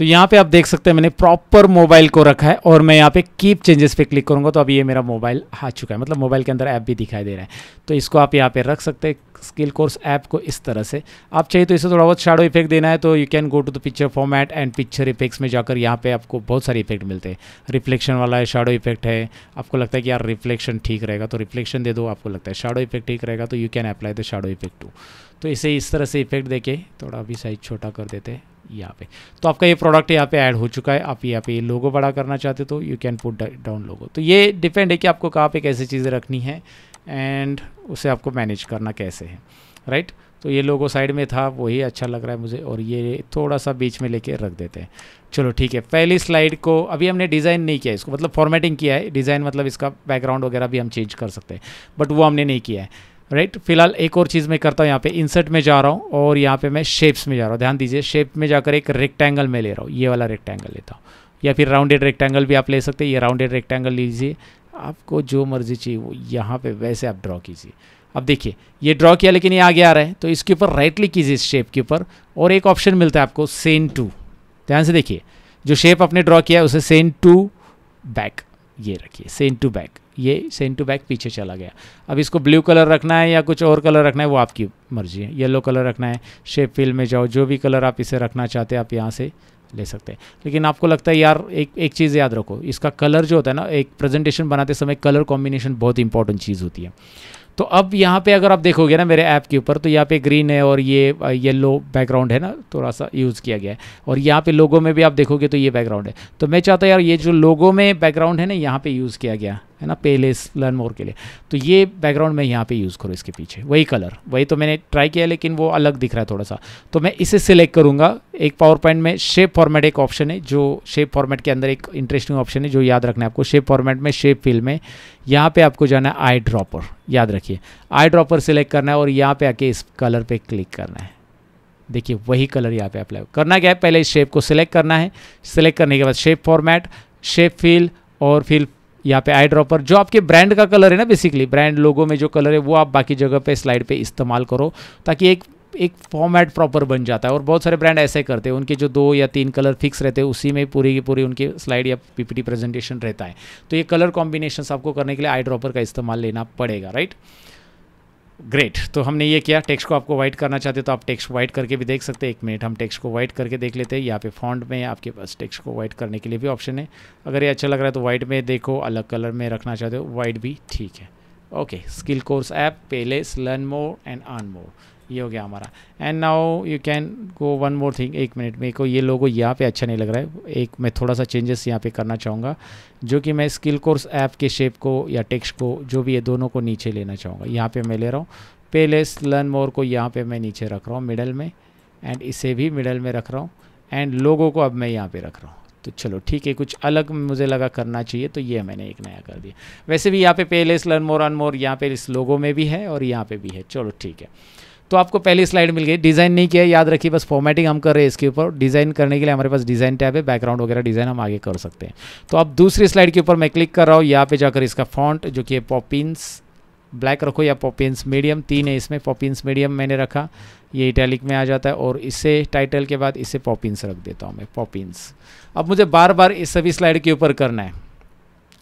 तो यहाँ पे आप देख सकते हैं मैंने प्रॉपर मोबाइल को रखा है और मैं यहाँ पे कीप चेंजेस पे क्लिक करूँगा तो अब ये मेरा मोबाइल आ चुका है मतलब मोबाइल के अंदर ऐप भी दिखाई दे रहा है तो इसको आप यहाँ पे रख सकते हैं स्किल कोर्स ऐप को इस तरह से आप चाहिए तो इसे थोड़ा बहुत शाडो इफेक्ट देना है तो you can go to the picture format and picture effects में जाकर यहाँ पे आपको बहुत सारे इफेक्ट मिलते हैं रिफ्लेक्शन वाला है शाडो इफेक्ट है आपको लगता है कि यार रिफ्लेक्शन ठीक रहेगा तो रिफ्लेक्शन दे दो आपको लगता है शाडो इफेक्ट ठीक रहेगा तो you can apply the shadow effect to तो इसे इस तरह से इफेक्ट देके थोड़ा अभी साइज़ छोटा कर देते हैं यहाँ पे तो आपका ये प्रोडक्ट यहाँ पे ऐड हो चुका है आप यहाँ पे ये लोगो बड़ा करना चाहते तो you can put down logo तो ये डिपेंड है कि आपको कहाँ पे कैसे चीज़ें रखनी है एंड उसे आपको मैनेज करना कैसे है राइट right? तो ये लोगो साइड में था वही अच्छा लग रहा है मुझे और ये थोड़ा सा बीच में लेके रख देते हैं चलो ठीक है पहली स्लाइड को अभी हमने डिज़ाइन नहीं किया इसको मतलब फॉर्मेटिंग किया है डिज़ाइन मतलब इसका बैकग्राउंड वगैरह भी हम चेंज कर सकते हैं बट वो हमने नहीं किया है राइट फिलहाल एक और चीज़ मैं करता हूँ यहाँ पे इंसर्ट में जा रहा हूँ और यहाँ पे मैं शेप्स में जा रहा हूँ ध्यान दीजिए शेप में जाकर एक रेक्टेंगल में ले रहा हूँ ये वाला रेक्टेंगल लेता हूँ या फिर राउंडेड रेक्टेंगल भी आप ले सकते हैं ये राउंडेड रेक्टेंगल लीजिए आपको जो मर्जी चाहिए वो यहाँ पर वैसे आप ड्रॉ कीजिए अब देखिए ये ड्रॉ किया लेकिन ये आगे आ रहा है तो इसके ऊपर राइट कीजिए इस शेप के ऊपर और एक ऑप्शन मिलता है आपको सेन टू ध्यान से देखिए जो शेप आपने ड्रॉ किया है उसे सेन टू बैक ये रखिए सेंड टू बैक ये सेंड टू बैक पीछे चला गया अब इसको ब्लू कलर रखना है या कुछ और कलर रखना है वो आपकी मर्जी है येलो कलर रखना है शेप फील्ड में जाओ जो भी कलर आप इसे रखना चाहते हैं आप यहाँ से ले सकते हैं लेकिन आपको लगता है यार एक एक चीज़ याद रखो इसका कलर जो होता है ना एक प्रेजेंटेशन बनाते समय कलर कॉम्बिनेशन बहुत इंपॉर्टेंट चीज़ होती है तो अब यहाँ पे अगर आप देखोगे ना मेरे ऐप के ऊपर तो यहाँ पे ग्रीन है और ये येलो बैकग्राउंड है ना थोड़ा सा यूज़ किया गया है और यहाँ पे लोगों में भी आप देखोगे तो ये बैकग्राउंड है तो मैं चाहता यार ये जो लोगों में बैकग्राउंड है ना यहाँ पे यूज़ किया गया है ना पे लेस लर्न मोर के लिए तो ये बैकग्राउंड मैं यहाँ पे यूज़ करूँ इसके पीछे वही कलर वही तो मैंने ट्राई किया लेकिन वो अलग दिख रहा है थोड़ा सा तो मैं इसे सिलेक्ट करूँगा एक पावर पॉइंट में शेप फॉर्मेट एक ऑप्शन है जो शेप फॉर्मेट के अंदर एक इंटरेस्टिंग ऑप्शन है जो याद रखना है आपको शेप फॉर्मेट में शेप फिल में यहाँ पर आपको जाना है आई ड्रॉपर याद रखिए आई ड्रॉपर सिलेक्ट करना है और यहाँ पर आके इस कलर पर क्लिक करना है देखिए वही कलर यहाँ पे अप्लाई करना क्या है पहले इस शेप को सिलेक्ट करना है सिलेक्ट करने के बाद शेप फॉर्मेट शेप फील और फिर यहाँ पे आई ड्रॉपर जो आपके ब्रांड का कलर है ना बेसिकली ब्रांड लोगों में जो कलर है वो आप बाकी जगह पे स्लाइड पे इस्तेमाल करो ताकि एक एक फॉर्मेट प्रॉपर बन जाता है और बहुत सारे ब्रांड ऐसे करते हैं उनके जो दो या तीन कलर फिक्स रहते हैं उसी में पूरी की पूरी उनकी स्लाइड या पीपीटी प्रेजेंटेशन रहता है तो ये कलर कॉम्बिनेशन आपको करने के लिए आई ड्रॉपर का इस्तेमाल लेना पड़ेगा राइट ग्रेट तो हमने ये किया टेक्स्ट को आपको वाइट करना चाहते हो तो आप टेक्स्ट वाइट करके भी देख सकते हैं एक मिनट हम टेक्स्ट को वाइट करके देख लेते हैं यहाँ पे फॉन्ट में आपके पास टेक्स्ट को वाइट करने के लिए भी ऑप्शन है अगर ये अच्छा लग रहा है तो वाइट में देखो अलग कलर में रखना चाहते हो वाइट भी ठीक है okay skill course app pay less learn more and earn more ये हो गया हमारा and now you can go one more thing एक मिनट मेरे को ये लोगो यहाँ पे अच्छा नहीं लग रहा है एक मैं थोड़ा सा चेंजेस यहाँ पे करना चाहूँगा जो कि मैं स्किल कोर्स ऐप के शेप को या टेक्स्ट को जो भी ये दोनों को नीचे लेना चाहूँगा यहाँ पे मैं ले रहा हूँ पे लेस लर्न मोर को यहाँ पे मैं नीचे रख रहा हूँ मिडल में एंड इसे भी मिडल में रख रहा हूँ एंड लोगों को अब मैं यहाँ पे रख रहा हूँ तो चलो ठीक है कुछ अलग मुझे लगा करना चाहिए तो ये मैंने एक नया कर दिया वैसे भी यहाँ पे पेलेस लर्न मोर अन मोर यहाँ पे इस लोगों में भी है और यहाँ पे भी है चलो ठीक है तो आपको पहली स्लाइड मिल गई डिज़ाइन नहीं किया याद रखिए बस फॉर्मेटिंग हम कर रहे हैं इसके ऊपर डिज़ाइन करने के लिए हमारे पास डिज़ाइन टैब है बैकग्राउंड वगैरह डिज़ाइन हम आगे कर सकते हैं तो अब दूसरी स्लाइड के ऊपर मैं क्लिक कर रहा हूँ यहाँ पे जाकर इसका फॉन्ट जो कि पॉपिन्स ब्लैक रखो या पॉपिन्स मीडियम तीन है इसमें पॉपिन्स मीडियम मैंने रखा ये इटैलिक में आ जाता है और इसे टाइटल के बाद इसे पॉपिन्स रख देता हूँ मैं पॉपिन्स अब मुझे बार बार इस सभी स्लाइड के ऊपर करना है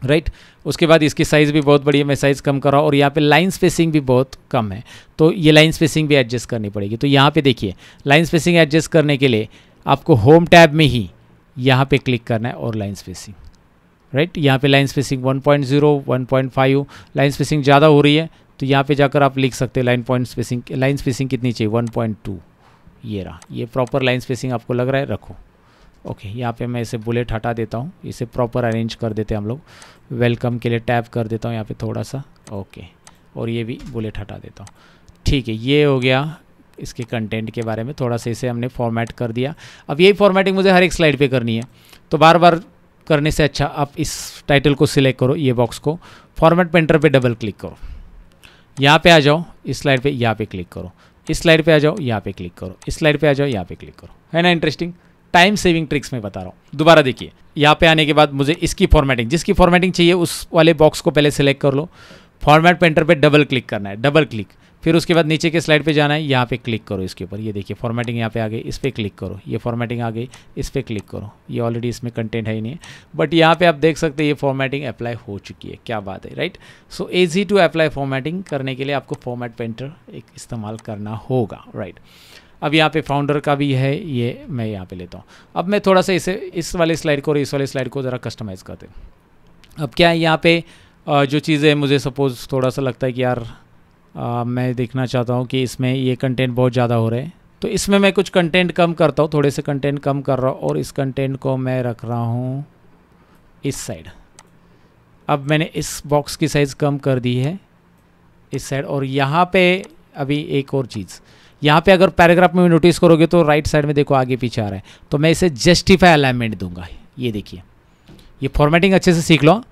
राइट right? उसके बाद इसकी साइज़ भी बहुत बड़ी है मैं साइज़ कम कर रहा हूँ और यहाँ पे लाइन स्पेसिंग भी बहुत कम है तो ये लाइन स्पेसिंग भी एडजस्ट करनी पड़ेगी तो यहाँ पे देखिए लाइन स्पेसिंग एडजस्ट करने के लिए आपको होम टैब में ही यहाँ पे क्लिक करना है और लाइन स्पेसिंग राइट यहाँ पे line spacing point five line spacing ज़्यादा हो रही है तो यहाँ पर जाकर आप लिख सकते हैं line point spacing line spacing कितनी चाहिए वन ये रहा ये प्रॉपर लाइन स्पेसिंग आपको लग रहा है रखो ओके यहाँ पे मैं इसे बुलेट हटा देता हूँ इसे प्रॉपर अरेंज कर देते हैं हम लोग वेलकम के लिए टैप कर देता हूँ यहाँ पे थोड़ा सा ओके और ये भी बुलेट हटा देता हूँ ठीक है ये हो गया इसके कंटेंट के बारे में थोड़ा सा इसे हमने फॉर्मेट कर दिया अब यही फॉर्मेटिंग मुझे हर एक स्लाइड पर करनी है तो बार बार करने से अच्छा आप इस टाइटल को सिलेक्ट करो ये बॉक्स को फॉर्मेट पेंटर पे डबल क्लिक करो यहाँ पर आ जाओ इस स्लाइड पर यहाँ पर क्लिक करो इस स्लाइड पे आ जाओ यहाँ पे क्लिक करो इस स्लाइड पे आ जाओ यहाँ पे क्लिक करो है ना इंटरेस्टिंग टाइम सेविंग ट्रिक्स में बता रहा हूँ दोबारा देखिए यहाँ पे आने के बाद मुझे इसकी फॉर्मेटिंग जिसकी फॉर्मेटिंग चाहिए उस वाले बॉक्स को पहले सेलेक्ट कर लो फॉर्मेट पेंटर पे डबल क्लिक करना है डबल क्लिक फिर उसके बाद नीचे के स्लाइड पे जाना है यहाँ पे क्लिक करो इसके ऊपर ये देखिए फॉर्मेटिंग यहाँ पे आ गई इस पर क्लिक करो ये फॉर्मेटिंग आ गई इस पर क्लिक करो ये ऑलरेडी इसमें कंटेंट है ही नहीं है बट यहाँ पे आप देख सकते हैं ये फॉर्मेटिंग अप्लाई हो चुकी है क्या बात है right so easy to apply formatting करने के लिए आपको फॉर्मेट पेंटर एक इस्तेमाल करना होगा राइट right? अब यहाँ पे फाउंडर का भी है ये मैं यहाँ पे लेता हूँ अब मैं थोड़ा सा इसे इस वाले स्लाइड को और इस वाले स्लाइड को ज़रा कस्टमाइज़ करते अब क्या है यहाँ पे जो चीज़ें मुझे सपोज़ थोड़ा सा लगता है कि यार आ, मैं देखना चाहता हूँ कि इसमें ये कंटेंट बहुत ज़्यादा हो रहे हैं तो इसमें मैं कुछ कंटेंट कम करता हूँ थोड़े से कंटेंट कम कर रहा हूँ और इस कंटेंट को मैं रख रहा हूँ इस साइड अब मैंने इस बॉक्स की साइज़ कम कर दी है इस साइड और यहाँ पर अभी एक और चीज़ यहाँ पे अगर पैराग्राफ में नोटिस करोगे तो राइट साइड में देखो आगे पीछे आ रहा है तो मैं इसे जस्टिफाई अलाइनमेंट दूंगा ये देखिए ये फॉर्मेटिंग अच्छे से सीख लो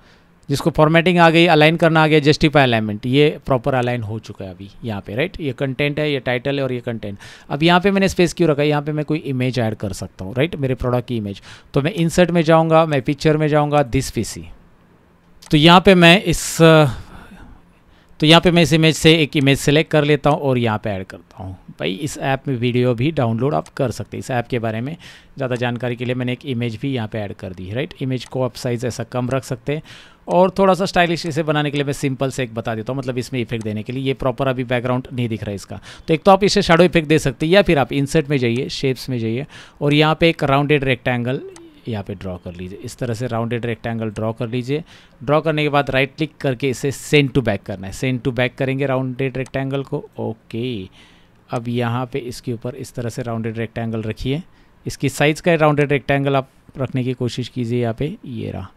जिसको फॉर्मेटिंग आ गई अलाइन करना आ गया जस्टिफाई अलाइनमेंट ये प्रॉपर अलाइन हो चुका है अभी यहाँ पे राइट ये कंटेंट है ये टाइटल है और ये कंटेंट अब यहाँ पे मैंने स्पेस क्यों रखा है यहाँ पे मैं कोई इमेज ऐड कर सकता हूँ राइट मेरे प्रोडक्ट की इमेज तो मैं इंसर्ट में जाऊँगा मैं पिक्चर में जाऊँगा दिस पी तो यहाँ पर मैं इस तो यहाँ पे मैं इस इमेज से एक इमेज सेलेक्ट कर लेता हूँ और यहाँ पे ऐड करता हूँ भाई इस ऐप में वीडियो भी डाउनलोड आप कर सकते हैं इस ऐप के बारे में ज़्यादा जानकारी के लिए मैंने एक इमेज भी यहाँ पे ऐड कर दी राइट इमेज को आप साइज़ ऐसा कम रख सकते हैं और थोड़ा सा स्टाइलिश इसे बनाने के लिए मैं सिंपल से एक बता देता हूँ मतलब इसमें इफेक्ट देने के लिए ये प्रॉपर अभी बैकग्राउंड नहीं दिख रहा है इसका तो एक तो आप इसे शेडो इफेक्ट दे सकते हैं या फिर आप इंसर्ट में जाइए शेप्स में जाइए और यहाँ पर एक राउंडेड रेक्टेंगल यहाँ पे ड्रॉ कर लीजिए इस तरह से राउंडेड रेक्टेंगल ड्रॉ कर लीजिए ड्रॉ करने के बाद राइट क्लिक करके इसे सेंड टू बैक करना है सेंड टू बैक करेंगे राउंडेड रेक्टेंगल को ओके अब यहाँ पे इसके ऊपर इस तरह से राउंडेड रेक्टेंगल रखिए इसकी साइज़ का राउंडेड रेक्टेंगल आप रखने की कोशिश कीजिए यहाँ पे ये रहा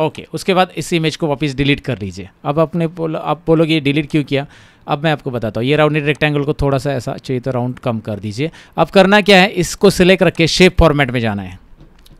ओके okay, उसके बाद इस इमेज को वापस डिलीट कर लीजिए अब आपने बोलो आप बोलोगे डिलीट क्यों किया अब मैं आपको बताता हूँ ये राउंडेड रेक्टेंगल को थोड़ा सा ऐसा चाहिए तो राउंड कम कर दीजिए अब करना क्या है इसको सिलेक्ट रख के शेप फॉर्मेट में जाना है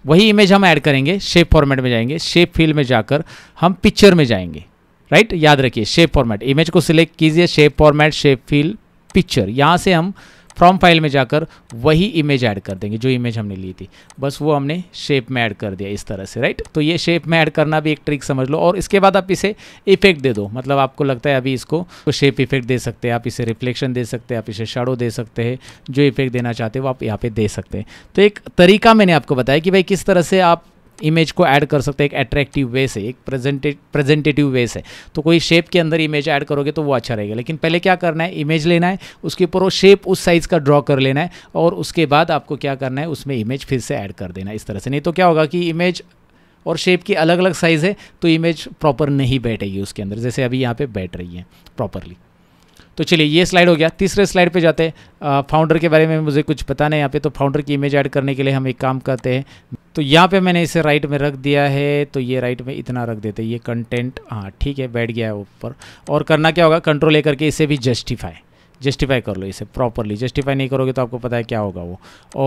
वही इमेज हम ऐड करेंगे शेप फॉर्मेट में जाएंगे शेप फील्ड में जाकर हम पिक्चर में जाएंगे राइट याद रखिए शेप फॉर्मेट इमेज को सिलेक्ट कीजिए shape format shape fill picture यहाँ से हम फ्रॉम फाइल में जाकर वही इमेज ऐड कर देंगे जो इमेज हमने ली थी बस वो हमने शेप में ऐड कर दिया इस तरह से राइट तो ये शेप में ऐड करना भी एक ट्रिक समझ लो और इसके बाद आप इसे इफेक्ट दे दो मतलब आपको लगता है अभी इसको तो शेप इफेक्ट दे सकते हैं आप इसे रिफ्लेक्शन दे सकते हैं आप इसे शाडो दे सकते हैं जो इफेक्ट देना चाहते हो आप यहाँ पर दे सकते हैं तो एक तरीका मैंने आपको बताया कि भाई किस तरह से आप इमेज को ऐड कर सकते हैं एक अट्रैक्टिव वे से एक प्रेजेंटे प्रेजेंटेटिव वे से तो कोई शेप के अंदर इमेज ऐड करोगे तो वो अच्छा रहेगा लेकिन पहले क्या करना है इमेज लेना है उसके ऊपर वो शेप उस साइज़ का ड्रॉ कर लेना है और उसके बाद आपको क्या करना है उसमें इमेज फिर से ऐड कर देना है इस तरह से नहीं तो क्या होगा कि इमेज और शेप की अलग अलग साइज़ है तो इमेज प्रॉपर नहीं बैठेगी उसके अंदर जैसे अभी यहाँ पर बैठ रही है प्रॉपरली तो चलिए ये स्लाइड हो गया तीसरे स्लाइड पे जाते हैं फाउंडर के बारे में मुझे कुछ पता नहीं यहाँ पे तो फाउंडर की इमेज ऐड करने के लिए हम एक काम करते हैं तो यहाँ पे मैंने इसे राइट में रख दिया है तो ये राइट में इतना रख देते हैं ये कंटेंट हाँ ठीक है बैठ गया है ऊपर और करना क्या होगा कंट्रोल ले करके इसे भी जस्टिफाई जस्टिफाई कर लो इसे प्रॉपरली जस्टिफाई नहीं करोगे तो आपको पता है क्या होगा वो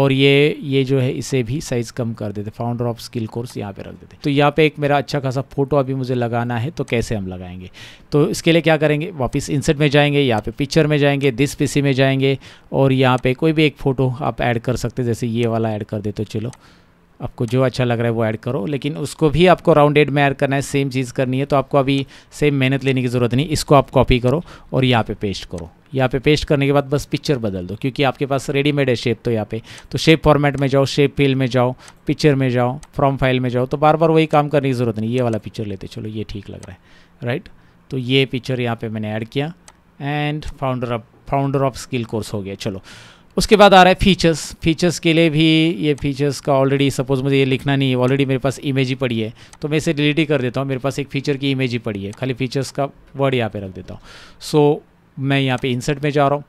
और ये ये जो है इसे भी साइज़ कम कर देते फाउंडर ऑफ स्किल कोर्स यहाँ पे रख देते तो यहाँ पे एक मेरा अच्छा खासा फोटो अभी मुझे लगाना है तो कैसे हम लगाएंगे तो इसके लिए क्या करेंगे वापस इंसर्ट में जाएंगे यहाँ पे पिक्चर में जाएंगे दिस पीसी में जाएंगे और यहाँ पे कोई भी एक फ़ोटो आप ऐड कर सकते जैसे ये वाला ऐड कर देते तो चलो आपको जो अच्छा लग रहा है वो ऐड करो लेकिन उसको भी आपको राउंड एड में ऐड करना है सेम चीज़ करनी है तो आपको अभी सेम मेहनत लेने की ज़रूरत नहीं इसको आप कॉपी करो और यहाँ पे पेस्ट करो यहाँ पे पेस्ट करने के बाद बस पिक्चर बदल दो क्योंकि आपके पास रेडीमेड है शेप तो यहाँ पे तो शेप फॉर्मेट में जाओ शेप फील में जाओ पिक्चर में जाओ फ्रॉम फाइल में जाओ तो बार बार वही काम करने की ज़रूरत नहीं ये वाला पिक्चर लेते चलो ये ठीक लग रहा है राइट तो ये पिक्चर यहाँ पर मैंने ऐड किया and founder of founder of skill course हो गया चलो उसके बाद आ रहा है फीचर्स फीचर्स के लिए भी ये फीचर्स का ऑलरेडी सपोज मुझे ये लिखना नहीं है ऑलरेडी मेरे पास इमेज ही पड़ी है तो मैं इसे डिलीट ही कर देता हूँ मेरे पास एक फीचर की इमेज ही पड़ी है खाली फीचर्स का वर्ड यहाँ पे रख देता हूँ सो so, मैं यहाँ पे इंसर्ट में जा रहा हूँ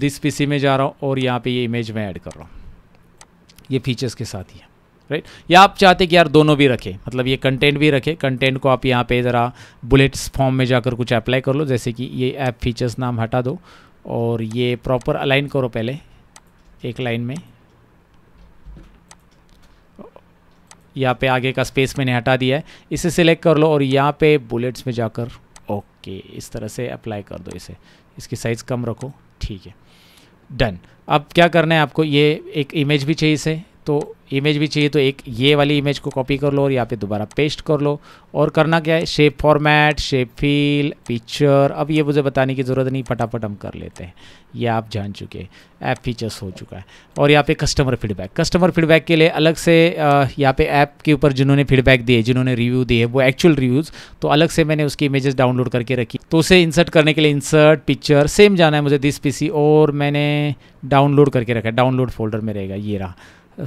दिस पीसी में जा रहा हूँ और यहाँ पे ये इमेज में ऐड कर रहा हूँ ये फीचर्स के साथ ही है राइट या आप चाहते कि यार दोनों भी रखें मतलब ये कंटेंट भी रखें कंटेंट को आप यहाँ पे ज़रा बुलेट्स फॉर्म में जाकर कुछ अप्लाई कर लो जैसे कि ये ऐप फीचर्स नाम हटा दो और ये प्रॉपर अलाइन करो पहले एक लाइन में यहाँ पे आगे का स्पेस मैंने हटा दिया है इसे सिलेक्ट कर लो और यहाँ पे बुलेट्स में जाकर कि इस तरह से अप्लाई कर दो इसे इसकी साइज़ कम रखो ठीक है डन अब क्या करना है आपको ये एक इमेज भी चाहिए इसे तो इमेज भी चाहिए तो एक ये वाली इमेज को कॉपी कर लो और यहाँ पे दोबारा पेस्ट कर लो और करना क्या है shape format shape fill picture अब ये मुझे बताने की ज़रूरत नहीं फटाफट हम कर लेते हैं ये आप जान चुके हैं ऐप फीचर्स हो चुका है और यहाँ पे कस्टमर फीडबैक कस्टमर फीडबैक के लिए अलग से यहाँ पे ऐप के ऊपर जिन्होंने फीडबैक दिए जिन्होंने रिव्यू दिए वो एक्चुअल रिव्यूज़ तो अलग से मैंने उसकी इमेजेस डाउनलोड करके रखी तो उसे इंसर्ट करने के लिए इंसर्ट पिक्चर सेम जाना है मुझे दिस पीसी और मैंने डाउनलोड करके रखा है डाउनलोड फोल्डर में रहेगा ये रहा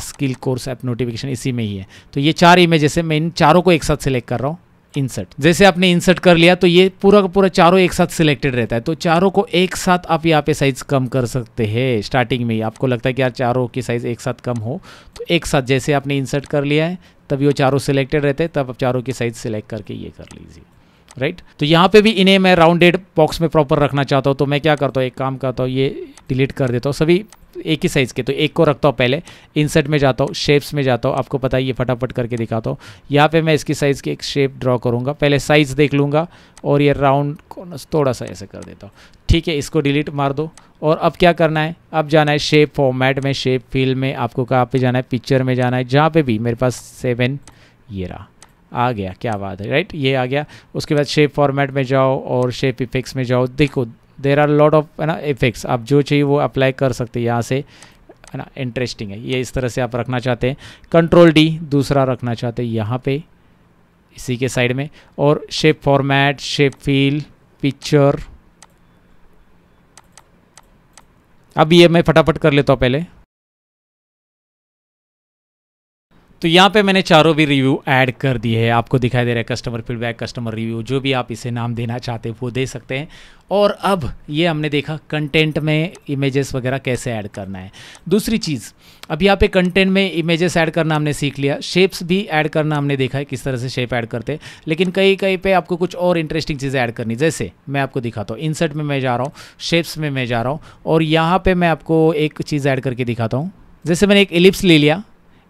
स्किल कोर्स ऐप नोटिफिकेशन इसी में ही है तो ये चार इमेजेस है मैं इन चारों को एक साथ सेलेक्ट कर रहा हूँ इंसर्ट जैसे आपने इंसर्ट कर लिया तो ये पूरा का पूरा चारों एक साथ सिलेक्टेड रहता है तो चारों को एक साथ आप यहाँ पे साइज कम कर सकते हैं स्टार्टिंग में ही आपको लगता है कि यार चारों की साइज़ एक साथ कम हो तो एक साथ जैसे आपने इंसर्ट कर लिया है तब ये चारों सिलेक्टेड रहते हैं तब आप चारों की साइज़ सिलेक्ट करके ये कर लीजिए राइट तो यहाँ पे भी इन्हें मैं राउंडेड बॉक्स में प्रॉपर रखना चाहता हूँ तो मैं क्या करता हूँ एक काम करता हूँ ये डिलीट कर देता हूँ सभी एक ही साइज़ के तो एक को रखता हूँ पहले इंसर्ट में जाता हूँ शेप्स में जाता हूँ आपको पता है ये फटाफट करके दिखाता हूँ यहाँ पे मैं इसकी साइज़ की एक शेप ड्रॉ करूँगा पहले साइज़ देख लूँगा और ये राउंड थोड़ा सा ऐसे कर देता हूँ ठीक है इसको डिलीट मार दो और अब क्या करना है अब जाना है शेप फॉर्मेट में शेप फील में आपको कहाँ पर जाना है पिक्चर में जाना है जहाँ पर भी मेरे पास सेवन ये रहा आ गया क्या बात है राइट ये आ गया उसके बाद शेप फॉर्मेट में जाओ और शेप इफेक्ट्स में जाओ देखो देर आर लॉट ऑफ है ना इफेक्ट्स आप जो चाहिए वो अप्लाई कर सकते हैं यहाँ से है ना इंटरेस्टिंग है ये इस तरह से आप रखना चाहते हैं कंट्रोल डी दूसरा रखना चाहते हैं यहाँ पे इसी के साइड में और shape format shape fill picture अब ये मैं फटाफट कर लेता हूँ पहले तो यहाँ पे मैंने चारों भी रिव्यू ऐड कर दिए है आपको दिखाई दे रहा है कस्टमर फीडबैक कस्टमर रिव्यू जो भी आप इसे नाम देना चाहते हैं वो दे सकते हैं और अब ये हमने देखा कंटेंट में इमेजेस वगैरह कैसे ऐड करना है दूसरी चीज़ अब यहाँ पे कंटेंट में इमेजेस ऐड करना हमने सीख लिया शेप्स भी ऐड करना हमने देखा है किस तरह से शेप ऐड करते हैं लेकिन कहीं कहीं पे आपको कुछ और इंटरेस्टिंग चीज़ें ऐड करनी जैसे मैं आपको दिखाता हूँ इंसर्ट में मैं जा रहा हूँ शेप्स में मैं जा रहा हूँ और यहाँ पर मैं आपको एक चीज़ ऐड करके दिखाता हूँ जैसे मैंने एक एलिप्स ले लिया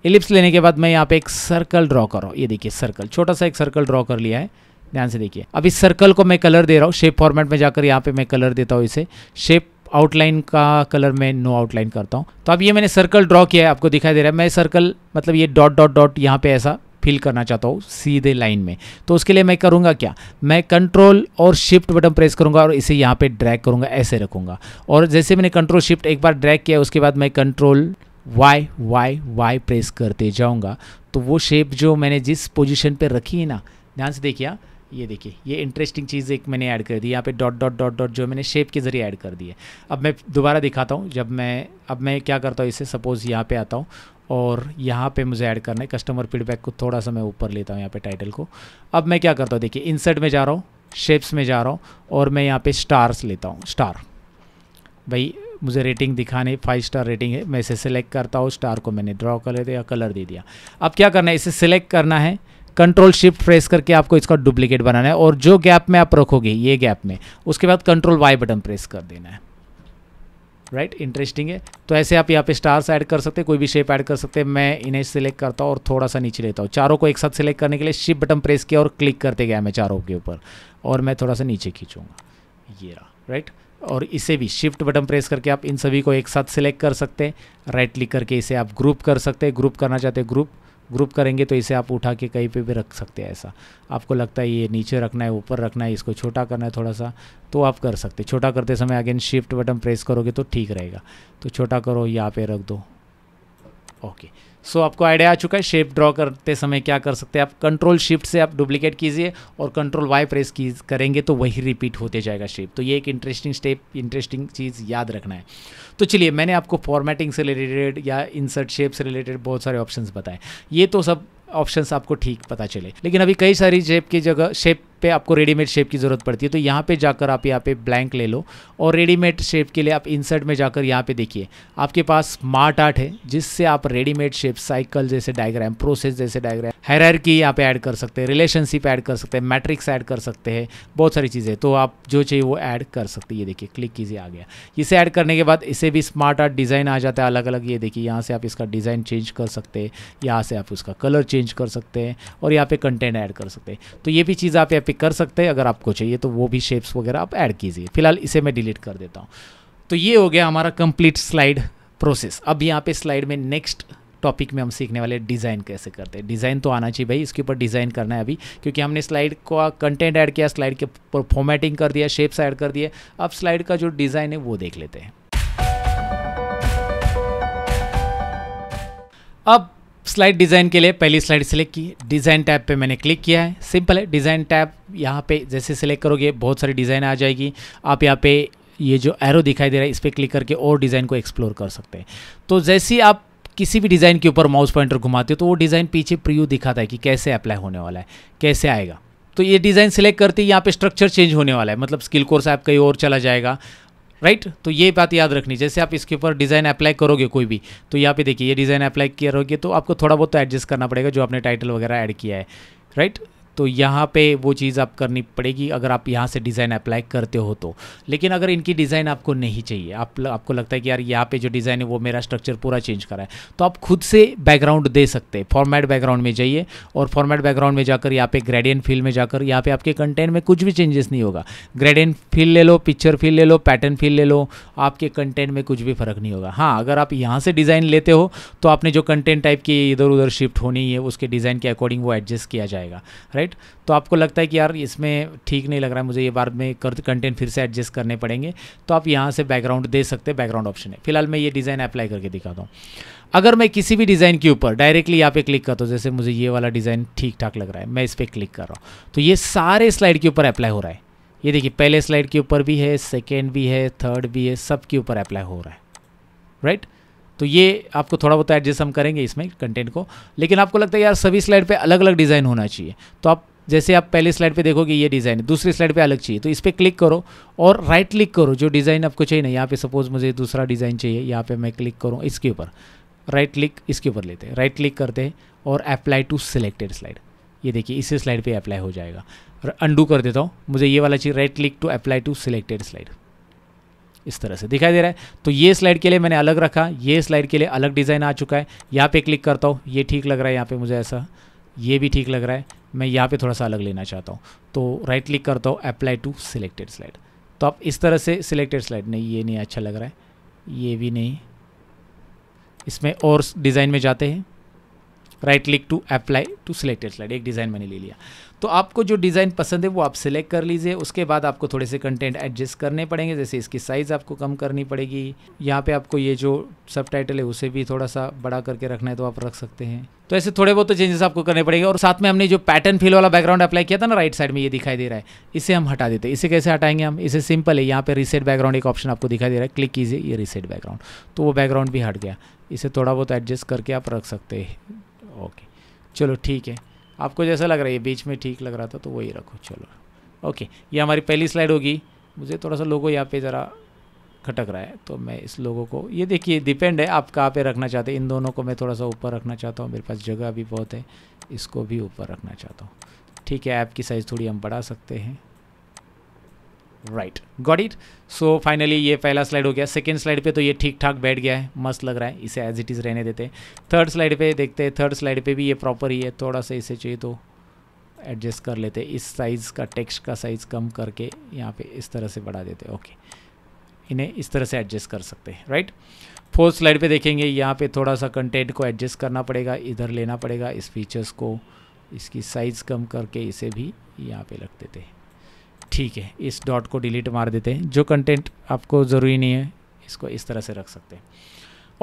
इलिप्स लेने के बाद मैं यहाँ पे एक सर्कल ड्रॉ कर रहा हूँ ये देखिए सर्कल छोटा सा एक सर्कल ड्रॉ कर लिया है ध्यान से देखिए अब इस सर्कल को मैं कलर दे रहा हूँ शेप फॉर्मेट में जाकर यहाँ पे मैं कलर देता हूँ इसे शेप आउटलाइन का कलर मैं नो आउटलाइन करता हूँ तो अब ये मैंने सर्कल ड्रॉ किया है आपको दिखाई दे रहा है मैं सर्कल मतलब ये डॉट डॉट डॉट यहाँ पे ऐसा फिल करना चाहता हूँ सीधे लाइन में तो उसके लिए मैं करूँगा क्या मैं कंट्रोल और शिफ्ट बटन प्रेस करूँगा और इसे यहाँ पे ड्रैग करूँगा ऐसे रखूँगा और जैसे मैंने कंट्रोल शिफ्ट एक बार ड्रैग किया उसके बाद मैं control Y Y Y press करते जाऊँगा तो वो शेप जो मैंने जिस पोजीशन पे रखी है ना ध्यान से देखिए हाँ, ये देखिए ये इंटरेस्टिंग चीज़ एक मैंने ऐड कर दी यहाँ पे डॉट डॉट डॉट डॉट जो मैंने शेप के ज़रिए ऐड कर दी है अब मैं दोबारा दिखाता हूँ जब मैं अब मैं क्या करता हूँ इसे सपोज़ यहाँ पे आता हूँ और यहाँ पे मुझे ऐड करना है कस्टमर फीडबैक को थोड़ा सा मैं ऊपर लेता हूँ यहाँ पे टाइटल को अब मैं क्या करता हूँ देखिए इंसर्ट में जा रहा हूँ शेप्स में जा रहा हूँ और मैं यहाँ पर स्टार्स लेता हूँ स्टार भाई मुझे रेटिंग दिखाने फाइव स्टार रेटिंग है मैं इसे सिलेक्ट करता हूँ स्टार को मैंने ड्रॉ कर दिया कलर दे दिया अब क्या करना है इसे सिलेक्ट करना है कंट्रोल शिफ्ट प्रेस करके आपको इसका डुप्लीकेट बनाना है और जो गैप में आप रखोगे ये गैप में उसके बाद कंट्रोल वाई बटन प्रेस कर देना है राइट right? इंटरेस्टिंग है तो ऐसे आप यहाँ पे स्टार्स ऐड कर सकते हैं कोई भी शेप ऐड कर सकते हैं मैं इन्हें सिलेक्ट करता हूँ और थोड़ा सा नीचे लेता हूँ चारों को एक साथ सिलेक्ट करने के लिए शिप बटन प्रेस किया और क्लिक करते गया मैं चारों के ऊपर और मैं थोड़ा सा नीचे खींचूँगा ये रहा राइट right? और इसे भी शिफ्ट बटन प्रेस करके आप इन सभी को एक साथ सिलेक्ट कर सकते हैं राइट क्लिक करके इसे आप ग्रुप कर सकते हैं ग्रुप करना चाहते हैं ग्रुप ग्रुप करेंगे तो इसे आप उठा के कहीं पे भी रख सकते हैं ऐसा आपको लगता है ये नीचे रखना है ऊपर रखना है इसको छोटा करना है थोड़ा सा तो आप कर सकते छोटा करते समय अगेन शिफ्ट बटन प्रेस करोगे तो ठीक रहेगा तो छोटा करो यहाँ पे रख दो ओके सो आपको आइडिया आ चुका है शेप ड्रॉ करते समय क्या कर सकते हैं आप कंट्रोल शिफ्ट से आप डुप्लीकेट कीजिए और कंट्रोल वाई प्रेस की करेंगे तो वही रिपीट होते जाएगा शेप तो ये एक इंटरेस्टिंग स्टेप इंटरेस्टिंग चीज़ याद रखना है तो चलिए मैंने आपको फॉर्मेटिंग से रिलेटेड या इंसर्ट शेप से रिलेटेड बहुत सारे ऑप्शन बताए ये तो सब ऑप्शन आपको ठीक पता चले लेकिन अभी कई सारी शेप की जगह शेप पे आपको रेडीमेड शेप की ज़रूरत पड़ती है तो यहाँ पे जाकर आप यहाँ पे ब्लैंक ले लो और रेडीमेड शेप के लिए आप इंसर्ट में जाकर यहाँ पे देखिए आपके पास स्मार्ट आर्ट है जिससे आप रेडीमेड शेप साइकिल जैसे डायग्राम प्रोसेस जैसे डायग्राम हैरर की यहाँ पे ऐड कर सकते हैं रिलेशनशिप ऐड कर सकते हैं मैट्रिक्स ऐड कर सकते हैं बहुत सारी चीज़ें तो आप जो चाहिए वो ऐड कर सकते हैं ये देखिए क्लिक कीजिए आ गया इसे ऐड करने के बाद इसे भी स्मार्ट आर्ट डिज़ाइन आ जाता है अलग अलग ये देखिए यहाँ से आप इसका डिज़ाइन चेंज कर सकते हैं यहाँ से आप उसका कलर चेंज कर सकते हैं और यहाँ पर कंटेंट ऐड कर सकते हैं तो ये भी चीज़ आप पिक कर सकते हैं अगर आपको चाहिए तो वो भी शेप्स वगैरह आप ऐड कीजिए फिलहाल इसे मैं डिलीट कर देता हूँ तो ये हो गया हमारा कंप्लीट स्लाइड प्रोसेस अब यहाँ पे स्लाइड में नेक्स्ट टॉपिक में हम सीखने वाले डिज़ाइन कैसे करते हैं डिज़ाइन तो आना चाहिए भाई इसके ऊपर डिज़ाइन करना है अभी क्योंकि हमने स्लाइड का कंटेंट ऐड किया स्लाइड के ऊपर फॉर्मेटिंग कर दिया शेप्स ऐड कर दिए अब स्लाइड का जो डिज़ाइन है वो देख लेते हैं अब स्लाइड डिज़ाइन के लिए पहली स्लाइड सेलेक्ट की डिज़ाइन टैब पे मैंने क्लिक किया है सिंपल है डिज़ाइन टैब यहाँ पे जैसे सेलेक्ट करोगे बहुत सारी डिज़ाइन आ जाएगी आप यहाँ पे ये जो एरो दिखाई दे रहा है इस पर क्लिक करके और डिज़ाइन को एक्सप्लोर कर सकते हैं तो जैसे आप किसी भी डिज़ाइन के ऊपर माउस पॉइंटर घुमाते हो तो वो डिज़ाइन पीछे प्रियू दिखाता है कि कैसे अप्लाई होने वाला है कैसे आएगा तो ये डिज़ाइन सेलेक्ट करते ही यहाँ पे स्ट्रक्चर चेंज होने वाला है मतलब स्किल कोर्स ऐप कहीं और चला जाएगा राइट तो ये बात याद रखनी जैसे आप इसके ऊपर डिज़ाइन अप्लाई करोगे कोई भी तो यहाँ पे देखिए ये डिज़ाइन अप्लाई करोगे तो आपको थोड़ा बहुत तो एडजस्ट करना पड़ेगा जो आपने टाइटल वगैरह ऐड किया है राइट right? तो यहाँ पे वो चीज़ आप करनी पड़ेगी अगर आप यहाँ से डिज़ाइन अप्लाई करते हो तो लेकिन अगर इनकी डिज़ाइन आपको नहीं चाहिए आप आपको लगता है कि यार यहाँ पे जो डिज़ाइन है वो मेरा स्ट्रक्चर पूरा चेंज करा है तो आप खुद से बैकग्राउंड दे सकते हैं फॉर्मेट बैकग्राउंड में जाइए और फॉर्मेट बैकग्राउंड में जाकर यहाँ पे ग्रेडियन फील्ड में जाकर यहाँ पे आपके कंटेंट में कुछ भी चेंजेस नहीं होगा ग्रेडियन फील ले लो पिक्चर फील ले लो पैटर्न फील ले लो आपके कंटेंट में कुछ भी फ़र्क नहीं होगा हाँ अगर आप यहाँ से डिज़ाइन लेते हो तो आपने जो कंटेंट टाइप की इधर उधर शिफ्ट होनी है उसके डिज़ाइन के अकॉर्डिंग वो एडजस्ट किया जाएगा राइट राइट तो आपको लगता है कि यार इसमें ठीक नहीं लग रहा है मुझे ये बार में कंटेंट फिर से एडजस्ट करने पड़ेंगे तो आप यहाँ से बैकग्राउंड दे सकते हैं बैकग्राउंड ऑप्शन है फिलहाल मैं ये डिज़ाइन अप्लाई करके दिखाता हूँ अगर मैं किसी भी डिज़ाइन के ऊपर डायरेक्टली यहाँ पे क्लिक करता हूँ जैसे मुझे ये वाला डिज़ाइन ठीक ठाक लग रहा है मैं इस पर क्लिक कर रहा हूँ तो ये सारे स्लाइड के ऊपर अप्लाई हो रहा है ये देखिए पहले स्लाइड के ऊपर भी है सेकेंड भी है थर्ड भी है सब के ऊपर अप्लाई हो रहा है राइट right? तो ये आपको थोड़ा बहुत एडजस्ट हम करेंगे इसमें कंटेंट को लेकिन आपको लगता है यार सभी स्लाइड पे अलग अलग डिज़ाइन होना चाहिए तो आप जैसे आप पहले स्लाइड पे देखोगे ये डिज़ाइन है दूसरी स्लाइड पे अलग चाहिए तो इस पर क्लिक करो और राइट क्लिक करो जो डिज़ाइन आपको चाहिए ना यहाँ पे सपोज़ मुझे दूसरा डिज़ाइन चाहिए यहाँ पे मैं क्लिक करूँ इसके ऊपर राइट क्लिक इसके ऊपर लेते हैं राइट क्लिक करते हैं और अप्लाई टू सिलेक्टेड स्लाइड ये देखिए इसी स्लाइड पर अप्लाई हो जाएगा अंडू कर देता हूँ मुझे ये वाला चाहिए right click to apply to selected slide इस तरह से दिखाई दे रहा है तो ये स्लाइड के लिए मैंने अलग रखा ये स्लाइड के लिए अलग डिज़ाइन आ चुका है यहाँ पे क्लिक करता हूँ ये ठीक लग रहा है यहाँ पे मुझे ऐसा ये भी ठीक लग रहा है मैं यहाँ पे थोड़ा सा अलग लेना चाहता हूँ तो राइट क्लिक करता हूँ अप्लाई टू सिलेक्टेड स्लाइड तो आप इस तरह से सिलेक्टेड स्लाइड नहीं ये नहीं अच्छा लग रहा है ये भी नहीं इसमें और डिज़ाइन में जाते हैं right click to apply to selected slide एक डिज़ाइन मैंने ले लिया तो आपको जो डिज़ाइन पसंद है वो आप सिलेक्ट कर लीजिए उसके बाद आपको थोड़े से कंटेंट एडजस्ट करने पड़ेंगे जैसे इसकी साइज़ आपको कम करनी पड़ेगी यहाँ पे आपको ये जो सब टाइटल है उसे भी थोड़ा सा बड़ा करके रखना है तो आप रख सकते हैं तो ऐसे थोड़े बहुत तो चेंजेस आपको करने पड़ेंगे और साथ में हमने जो पैटर्न फिल वाला बैकग्राउंड अप्लाई किया था ना राइट साइड में ये दिखाई दे रहा है इसे हम हटा देते हैं इसे कैसे हटाएंगे हम इसे सिंपल है यहाँ पे रीसेट बैकग्राउंड एक ऑप्शन आपको दिखाई दे रहा है क्लिक कीजिए ये रीसेट बैकग्राउंड तो वो बैकग्राउंड भी हट गया इसे थोड़ा बहुत एडजस्ट करके आप रख सकते हैं ओके चलो ठीक है आपको जैसा लग रहा है बीच में ठीक लग रहा था तो वही रखो चलो ओके ये हमारी पहली स्लाइड होगी मुझे थोड़ा सा लोगों यहाँ पे ज़रा खटक रहा है तो मैं इस लोगों को ये देखिए डिपेंड है आप कहाँ पे रखना चाहते हैं इन दोनों को मैं थोड़ा सा ऊपर रखना चाहता हूँ मेरे पास जगह भी बहुत है इसको भी ऊपर रखना चाहता हूँ ठीक है ऐप की साइज़ थोड़ी हम बढ़ा सकते हैं right got it so finally ये पहला स्लाइड हो गया सेकेंड स्लाइड पे तो ये ठीक ठाक बैठ गया है मस्त लग रहा है इसे एज इट इज़ रहने देते हैं थर्ड स्लाइड पे देखते हैं थर्ड स्लाइड पे भी ये प्रॉपर ही है थोड़ा सा इसे चाहिए तो एडजस्ट कर लेते इस साइज़ का टेक्स्ट का साइज़ कम करके यहाँ पे इस तरह से बढ़ा देते ओके okay. इन्हें इस तरह से एडजस्ट कर सकते हैं राइट फोर्थ स्लाइड पे देखेंगे यहाँ पे थोड़ा सा कंटेंट को एडजस्ट करना पड़ेगा इधर लेना पड़ेगा इस फीचर्स को इसकी साइज़ कम करके इसे भी यहाँ पे रख देते हैं ठीक है इस डॉट को डिलीट मार देते हैं जो कंटेंट आपको ज़रूरी नहीं है इसको इस तरह से रख सकते हैं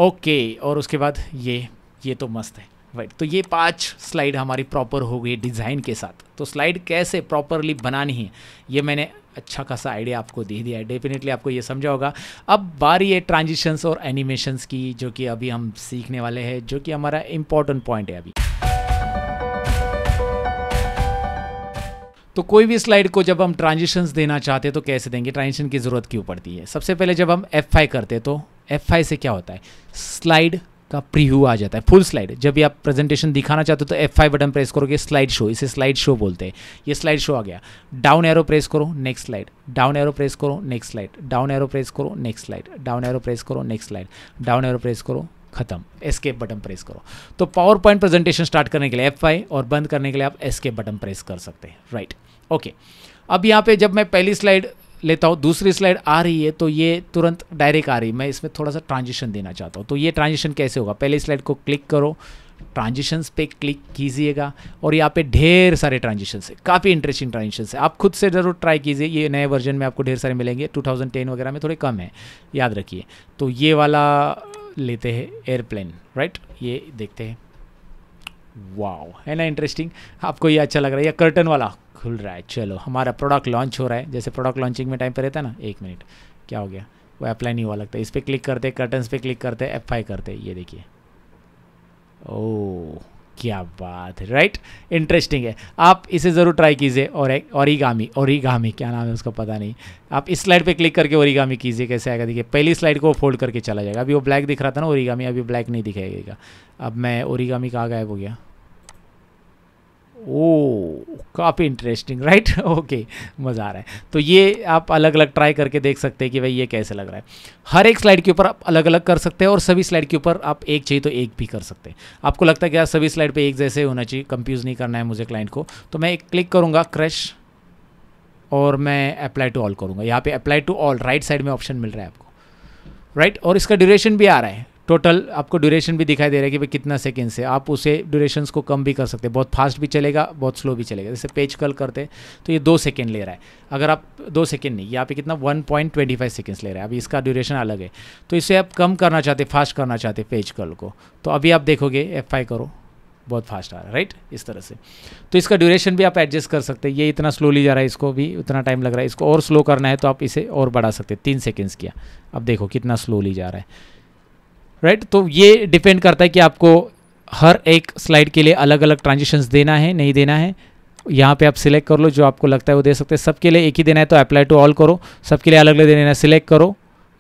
ओके और उसके बाद ये ये तो मस्त है राइट तो ये पांच स्लाइड हमारी प्रॉपर हो गई डिज़ाइन के साथ तो स्लाइड कैसे प्रॉपरली बनानी है ये मैंने अच्छा खासा आइडिया आपको दे दिया है डेफिनेटली आपको ये समझा होगा अब बारी है ट्रांजिशंस और एनिमेशंस की जो कि अभी हम सीखने वाले हैं जो कि हमारा इंपॉर्टेंट पॉइंट है अभी तो कोई भी स्लाइड को जब हम ट्रांजिशंस देना चाहते हैं तो कैसे देंगे ट्रांजिशन की ज़रूरत क्यों पड़ती है सबसे पहले जब हम एफ आई करते हैं तो एफ आई से क्या होता है स्लाइड का प्रीव्यू आ जाता है फुल स्लाइड जब भी आप प्रेजेंटेशन दिखाना चाहते हो तो एफ बटन प्रेस करोगे स्लाइड शो इसे स्लाइड शो बोलते हैं ये स्लाइड शो आ गया डाउन एरो प्रेस करो next slide down arrow press करो next slide down arrow press करो next slide down arrow press करो next slide down arrow press करो खत्म एस्केप बटन प्रेस करो तो पावर पॉइंट प्रेजेंटेशन स्टार्ट करने के लिए एफ आई और बंद करने के लिए आप एस्केप बटन प्रेस कर सकते हैं राइट ओके अब यहाँ पे जब मैं पहली स्लाइड लेता हूँ दूसरी स्लाइड आ रही है तो ये तुरंत डायरेक्ट आ रही है मैं इसमें थोड़ा सा ट्रांजिशन देना चाहता हूँ तो ये ट्रांजिशन कैसे होगा पहली स्लाइड को क्लिक करो ट्रांजिशंस पे क्लिक कीजिएगा और यहाँ पे ढेर सारे ट्रांजिशंस है काफ़ी इंटरेस्टिंग ट्रांजिशंस है आप खुद से ज़रूर ट्राई कीजिए ये नए वर्जन में आपको ढेर सारे मिलेंगे 2010 वगैरह में थोड़े कम है याद रखिए तो ये वाला लेते हैं एयरप्लेन राइट ये देखते हैं वाओ है ना इंटरेस्टिंग आपको ये अच्छा लग रहा है या कर्टन वाला खुल रहा है चलो हमारा प्रोडक्ट लॉन्च हो रहा है जैसे प्रोडक्ट लॉन्चिंग में टाइम पर रहता है ना एक मिनट क्या हो गया वो अप्लाई नहीं हुआ लगता इस पर क्लिक करते कर्टन पे क्लिक करते एफ करते ये देखिए ओ oh, क्या बात है राइट इंटरेस्टिंग है आप इसे ज़रूर ट्राई कीजिए और औरिगामी औरिगामी क्या नाम है उसका पता नहीं आप इस स्लाइड पे क्लिक करके औरिगामी कीजिए कैसे आएगा देखिए पहली स्लाइड को फोल्ड करके चला जाएगा अभी वो ब्लैक दिख रहा था ना औरिगामी अभी ब्लैक नहीं दिखाएगा अब मैं औरिगामी कहाँ गायब हो गया ओ काफ़ी इंटरेस्टिंग राइट ओके मज़ा आ रहा है तो ये आप अलग अलग ट्राई करके देख सकते हैं कि भाई ये कैसे लग रहा है हर एक स्लाइड के ऊपर आप अलग अलग कर सकते हैं और सभी स्लाइड के ऊपर आप एक चाहिए तो एक भी कर सकते हैं आपको लगता है कि यार सभी स्लाइड पर एक जैसे होना चाहिए कंफ्यूज नहीं करना है मुझे क्लाइंट को तो मैं एक क्लिक करूँगा क्रैश और मैं अप्लाई टू ऑल करूँगा यहाँ पर apply to all right side में ऑप्शन मिल रहा है आपको राइट right? और इसका ड्यूरेशन भी आ रहा है टोटल आपको ड्यूरेशन भी दिखाई दे रहा है कि भाई कितना सेकेंड से आप उसे ड्यूरेशंस को कम भी कर सकते हैं बहुत फास्ट भी चलेगा बहुत स्लो भी चलेगा जैसे पेज कल करते हैं तो ये दो सेकेंड ले रहा है अगर आप दो सेकेंड नहीं यहाँ पे कितना one point twenty five seconds ले रहा है अभी इसका ड्यूरेशन अलग है तो इसे आप कम करना चाहते फास्ट करना चाहते पेज कल को तो अभी आप देखोगे एफ आई करो बहुत फास्ट आ रहा है राइट इस तरह से तो इसका ड्यूरेशन भी आप एडजस्ट कर सकते हैं ये इतना स्लोली जा रहा है इसको भी उतना टाइम लग रहा है इसको और स्लो करना है तो आप इसे और बढ़ा सकते हैं तीन सेकेंड्स किया अब देखो कितना स्लोली जा रहा है राइट तो ये डिपेंड करता है कि आपको हर एक स्लाइड के लिए अलग अलग ट्रांजेक्शन्स देना है नहीं देना है यहाँ पे आप सिलेक्ट कर लो जो आपको लगता है वो दे सकते हैं सबके लिए एक ही देना है तो अप्लाई टू ऑल करो सबके लिए अलग अलग देना है सिलेक्ट करो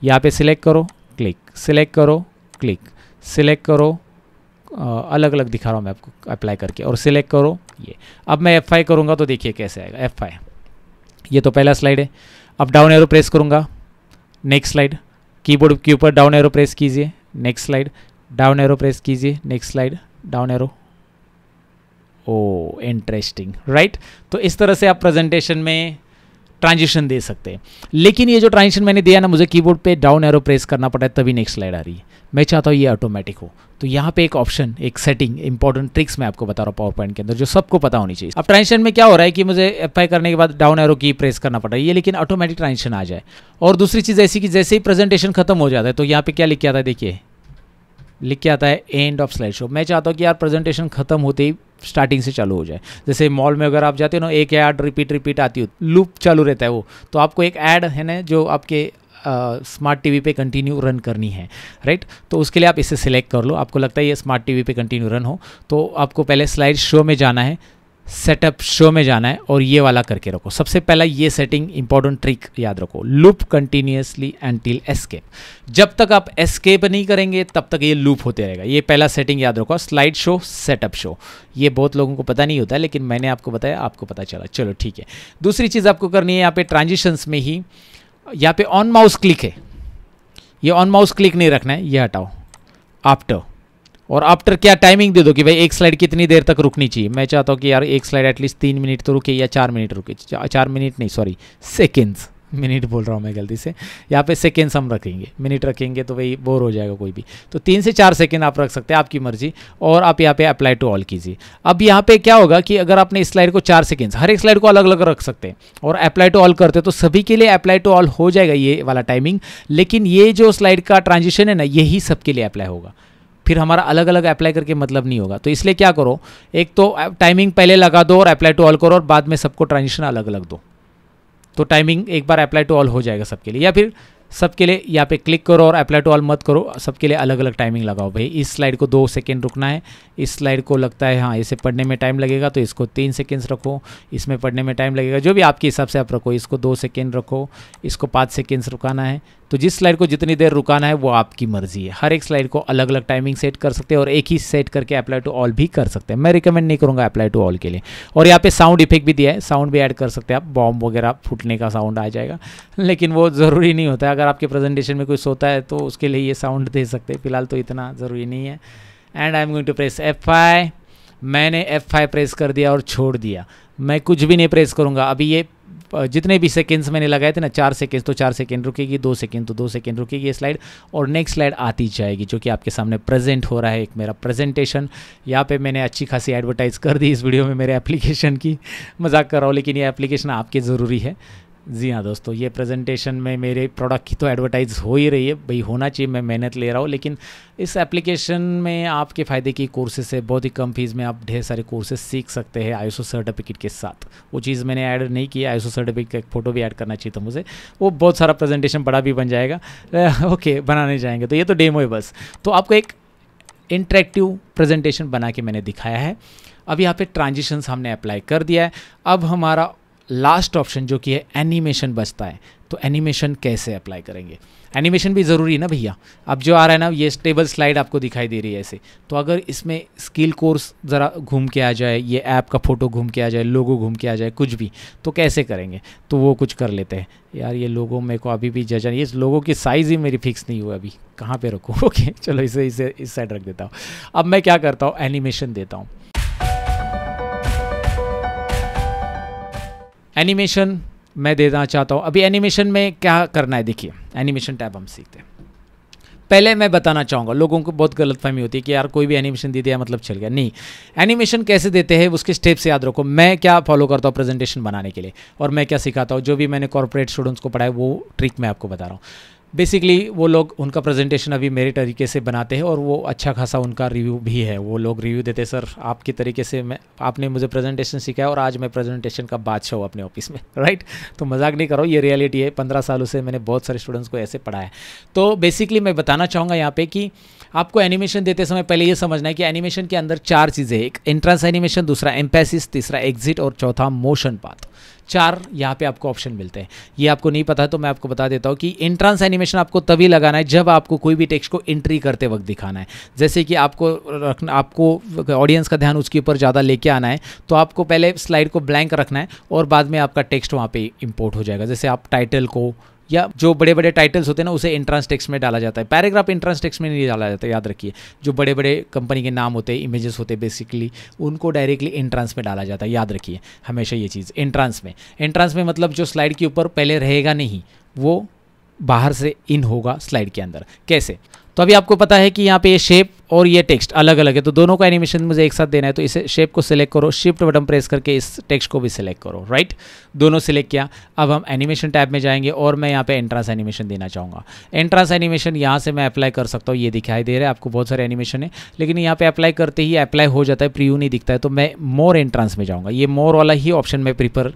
यहाँ पे सिलेक्ट करो क्लिक सिलेक्ट करो क्लिक सिलेक्ट करो अलग अलग दिखा रहा हूँ मैं आपको अप्लाई करके और सिलेक्ट करो ये अब मैं एफ आई करूँगा तो देखिए कैसे आएगा एफ आई ये तो पहला स्लाइड है अब डाउन एरो प्रेस करूँगा नेक्स्ट स्लाइड कीबोर्ड के ऊपर डाउन एरो प्रेस कीजिए next slide down arrow press कीजिए next slide down arrow oh interesting right तो इस तरह से आप प्रेजेंटेशन में ट्रांजिशन दे सकते हैं लेकिन ये जो ट्रांजिशन मैंने दिया ना मुझे कीबोर्ड पे डाउन एरो प्रेस करना पड़ा है तभी नेक्स्ट स्लाइड आ रही है मैं चाहता हूँ ये ऑटोमेटिक हो तो यहाँ पे एक ऑप्शन एक सेटिंग इंपॉर्टेंट ट्रिक्स मैं आपको बता रहा हूँ पावर पॉइंट के अंदर जो सबको पता होनी चाहिए अब ट्रांजिशन में क्या हो रहा है कि मुझे एफ करने के बाद डाउन एरो की प्रेस करना पड़ रहा है ये लेकिन ऑटोमेटिक ट्रांजिशन आ जाए और दूसरी चीज़ ऐसी कि जैसे ही प्रेजेंटेशन खत्म हो जाता है तो यहाँ पे क्या लिख के आता है देखिए लिख के आता है एंड ऑफ स्लाइड शो मैं चाहता हूँ कि यार प्रेजेंटेशन खत्म होते ही स्टार्टिंग से चालू हो जाए जैसे मॉल में अगर आप जाते हो ना एक ऐड रिपीट रिपीट आती हो लूप चालू रहता है वो तो आपको एक ऐड है ना जो आपके स्मार्ट टीवी पे कंटिन्यू रन करनी है राइट तो उसके लिए आप इसे सिलेक्ट कर लो आपको लगता है ये स्मार्ट टीवी पे कंटिन्यू रन हो तो आपको पहले स्लाइड शो में जाना है सेटअप शो में जाना है और ये वाला करके रखो सबसे पहला ये सेटिंग इंपॉर्टेंट ट्रिक याद रखो लूप कंटिन्यूसली एंटिल एस्केप जब तक आप एस्केप नहीं करेंगे तब तक ये लूप होते रहेगा ये पहला सेटिंग याद रखो स्लाइड शो सेटअप शो ये बहुत लोगों को पता नहीं होता है लेकिन मैंने आपको बताया आपको पता चला चलो ठीक है दूसरी चीज़ आपको करनी है यहाँ पे ट्रांजिशंस में ही यहाँ पे ऑन माउस क्लिक है ये ऑन माउस क्लिक नहीं रखना है ये हटाओ आफ्टर और आफ्टर क्या टाइमिंग दे दो कि भाई एक स्लाइड कितनी देर तक रुकनी चाहिए मैं चाहता हूँ कि यार एक स्लाइड एटलीस्ट तीन मिनट तो रुके या चार मिनट रुके चा, चार मिनट नहीं सॉरी सेकेंड्स मिनट बोल रहा हूँ मैं गलती से यहाँ पे सेकेंड्स हम रखेंगे मिनट रखेंगे तो वही बोर हो जाएगा कोई भी तो तीन से चार सेकेंड आप रख सकते हैं आपकी मर्जी और आप यहाँ पे अप्लाई टू ऑल कीजिए अब यहाँ पे क्या होगा कि अगर आपने स्लाइड को चार सेकेंड्स हर एक स्लाइड को अलग अलग रख सकते हैं और अप्लाई टू ऑल करते तो सभी के लिए अप्लाई टू ऑल हो जाएगा ये वाला टाइमिंग लेकिन ये जो स्लाइड का ट्रांजिशन है ना यही सबके लिए अप्लाई होगा फिर हमारा अलग अलग अप्लाई करके मतलब नहीं होगा तो इसलिए क्या करो एक तो टाइमिंग पहले लगा दो और अप्लाई टू ऑल करो और बाद में सबको ट्रांजिशन अलग अलग दो तो टाइमिंग एक बार अप्लाई टू ऑल हो जाएगा सबके लिए या फिर सबके लिए यहाँ पे क्लिक करो और अप्लाई टू ऑल मत करो सबके लिए अलग अलग टाइमिंग लगाओ भाई इस स्लाइड को दो सेकेंड रुकना है इस स्लाइड को लगता है हाँ इसे पढ़ने में टाइम लगेगा तो इसको तीन सेकेंड्स रखो इसमें पढ़ने में टाइम लगेगा जो भी आपके हिसाब से आप रखो इसको दो सेकेंड रखो इसको पाँच सेकेंड्स रुकाना है तो जिस स्लाइड को जितनी देर रुकाना है वो आपकी मर्जी है हर एक स्लाइड को अलग अलग टाइमिंग सेट कर सकते हैं और एक ही सेट करके अप्लाई टू ऑल भी कर सकते हैं मैं रिकमेंड नहीं करूँगा अप्लाई टू ऑल के लिए और यहाँ पे साउंड इफेक्ट भी दिया है साउंड भी ऐड कर सकते हैं आप बॉम्ब वगैरह फूटने का साउंड आ जाएगा लेकिन वो ज़रूरी नहीं होता है अगर आपके प्रेजेंटेशन में कुछ होता है तो उसके लिए ये साउंड दे सकते हैं फिलहाल तो इतना ज़रूरी नहीं है and I am going to press F मैंने एफ प्रेस कर दिया और छोड़ दिया मैं कुछ भी नहीं प्रेस करूँगा अभी ये जितने भी सेकेंड्स मैंने लगाए थे ना चार सेकेंड्स तो चार सेकेंड रुकेगी दो सेकेंड तो दो सेकेंड रुकेगी ये स्लाइड और नेक्स्ट स्लाइड आती जाएगी जो कि आपके सामने प्रेजेंट हो रहा है एक मेरा प्रेजेंटेशन यहाँ पे मैंने अच्छी खासी एडवर्टाइज़ कर दी इस वीडियो में मेरे एप्लीकेशन की मजाक कर रहा हूँ लेकिन ये एप्लीकेशन आपके ज़रूरी है जी हाँ दोस्तों ये प्रेजेंटेशन में मेरे प्रोडक्ट की तो एडवर्टाइज़ हो ही रही है भाई होना चाहिए मैं मेहनत ले रहा हूँ लेकिन इस एप्लीकेशन में आपके फ़ायदे की कोर्सेज है बहुत ही कम फीस में आप ढेर सारे कोर्सेज सीख सकते हैं आईएसओ सर्टिफिकेट के साथ वो चीज़ मैंने ऐड नहीं की आईएसओ सर्टिफिकेट का एक फ़ोटो भी ऐड करना चाहिए था मुझे वो बहुत सारा प्रेजेंटेशन बड़ा भी बन जाएगा ओके बनाने जाएंगे तो ये तो डेमो है बस तो आपको एक इंटरेक्टिव प्रेजेंटेशन बना के मैंने दिखाया है अब यहाँ पे ट्रांजिशंस हमने अप्लाई कर दिया है अब हमारा लास्ट ऑप्शन जो कि है एनिमेशन बचता है तो एनिमेशन कैसे अप्लाई करेंगे एनिमेशन भी ज़रूरी है ना भैया अब जो आ रहा है ना ये स्टेबल स्लाइड आपको दिखाई दे रही है ऐसे तो अगर इसमें स्किल कोर्स ज़रा घूम के आ जाए ये ऐप का फ़ोटो घूम के आ जाए लोगो घूम के आ जाए कुछ भी तो कैसे करेंगे तो वो कुछ कर लेते हैं यार ये लोगों मेरे को अभी भी जजा ये लोगों की साइज़ ही मेरी फिक्स नहीं हुआ अभी कहाँ पर रखूँ ओके चलो इसे इसे इस साइड रख देता हूँ अब मैं क्या करता हूँ एनिमेशन देता हूँ एनिमेशन मैं देना चाहता हूँ अभी एनिमेशन में क्या करना है देखिए एनिमेशन टैब हम सीखते हैं पहले मैं बताना चाहूँगा लोगों को बहुत गलत फहमी होती है कि यार कोई भी एनिमेशन दे दिया मतलब चल गया नहीं एनिमेशन कैसे देते हैं उसके स्टेप्स याद रखो मैं क्या फॉलो करता हूँ प्रेजेंटेशन बनाने के लिए और मैं क्या सिखाता हूँ जो भी मैंने कॉरपोरेट स्टूडेंट्स को पढ़ाया वो ट्रिक मैं आपको बता रहा हूँ बेसिकली वो लोग उनका प्रेजेंटेशन अभी मेरे तरीके से बनाते हैं और वो अच्छा खासा उनका रिव्यू भी है वो लोग रिव्यू देते सर आपके तरीके से मैं आपने मुझे प्रेजेंटेशन सिखाया और आज मैं प्रेजेंटेशन का बादशाह हूँ अपने ऑफिस में राइट तो मजाक नहीं करो ये रियलिटी है पंद्रह सालों से मैंने बहुत सारे स्टूडेंट्स को ऐसे पढ़ाया तो बेसिकली मैं बताना चाहूँगा यहाँ पर कि आपको एनिमेशन देते समय पहले ये समझना है कि एनिमेशन के अंदर चार चीज़ें एक एंट्रेंस एनिमेशन दूसरा एम्पेसिस तीसरा एग्जिट और चौथा मोशन पाथ चार यहाँ पे आपको ऑप्शन मिलते हैं ये आपको नहीं पता तो मैं आपको बता देता हूँ कि इंट्रांस एनिमेशन आपको तभी लगाना है जब आपको कोई भी टेक्स्ट को एंट्री करते वक्त दिखाना है जैसे कि आपको रखना आपको ऑडियंस का ध्यान उसके ऊपर ज़्यादा लेके आना है तो आपको पहले स्लाइड को ब्लैंक रखना है और बाद में आपका टेक्स्ट वहाँ पर इम्पोर्ट हो जाएगा जैसे आप टाइटल को या जो बड़े बड़े टाइटल्स होते हैं ना उसे इंट्रांस टेक्स में डाला जाता है पैराग्राफ इंट्रांस टेक्स में नहीं डाला जाता याद रखिए जो बड़े बड़े कंपनी के नाम होते हैं इमेजेस होते हैं बेसिकली उनको डायरेक्टली इंट्रांस में डाला जाता है याद रखिए हमेशा ये चीज़ इंट्रांस में इंट्रांस में मतलब जो स्लाइड के ऊपर पहले रहेगा नहीं वो बाहर से इन होगा स्लाइड के अंदर कैसे तो अभी आपको पता है कि यहाँ पे ये शेप और ये टेक्स्ट अलग अलग है तो दोनों का एनिमेशन मुझे एक साथ देना है तो इसे शेप को सिलेक्ट करो शिफ्ट बटन प्रेस करके इस टेक्स्ट को भी सिलेक्ट करो राइट दोनों सिलेक्ट किया अब हम एनिमेशन टैब में जाएंगे और मैं यहाँ पे एंट्रांस एनिमेशन देना चाहूँगा एंट्रांस एनिमेशन यहाँ से मैं अप्लाई कर सकता हूँ ये दिखाई दे रहा है आपको बहुत सारे एनिमेशन है लेकिन यहाँ पर अप्लाई करते ही अप्लाई हो जाता है प्रीव्यू नहीं दिखता है तो मैं मोर एंट्रांस में जाऊँगा ये मोर वाला ही ऑप्शन मैं प्रीफर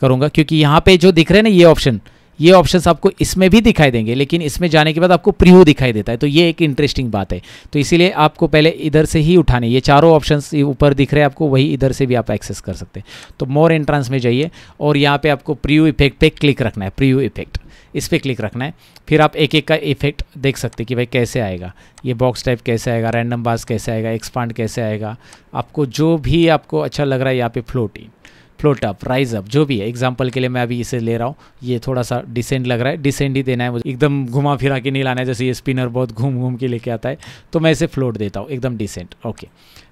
करूँगा क्योंकि यहाँ पर जो दिख रहे हैं ना ये ऑप्शन ये ऑप्शन आपको इसमें भी दिखाई देंगे लेकिन इसमें जाने के बाद आपको प्रीव्यू दिखाई देता है तो ये एक इंटरेस्टिंग बात है तो इसीलिए आपको पहले इधर से ही उठाने ये चारों ऑप्शन ऊपर दिख रहे हैं आपको वही इधर से भी आप एक्सेस कर सकते हैं तो मोर एंट्रांस में जाइए और यहाँ पर आपको प्रीव्यू इफेक्ट पे क्लिक रखना है प्रीव्यू इफेक्ट इस पर क्लिक रखना है फिर आप एक एक का इफेक्ट देख सकते हैं कि भाई कैसे आएगा ये बॉक्स टाइप कैसे आएगा रैंडम बास कैसे आएगा एक्सपांड कैसे आएगा आपको जो भी आपको अच्छा लग रहा है यहाँ पे फ्लोटी फ्लोट अप राइज अप जो भी है एग्जाम्पल के लिए मैं अभी इसे ले रहा हूँ ये थोड़ा सा डिसेंट लग रहा है डिसेंट ही देना है मुझे एकदम घुमा फिरा के नहीं लाना है जैसे ये स्पिनर बहुत घूम घूम के लेके आता है तो मैं इसे फ्लोट देता हूँ एकदम डिसेंट ओके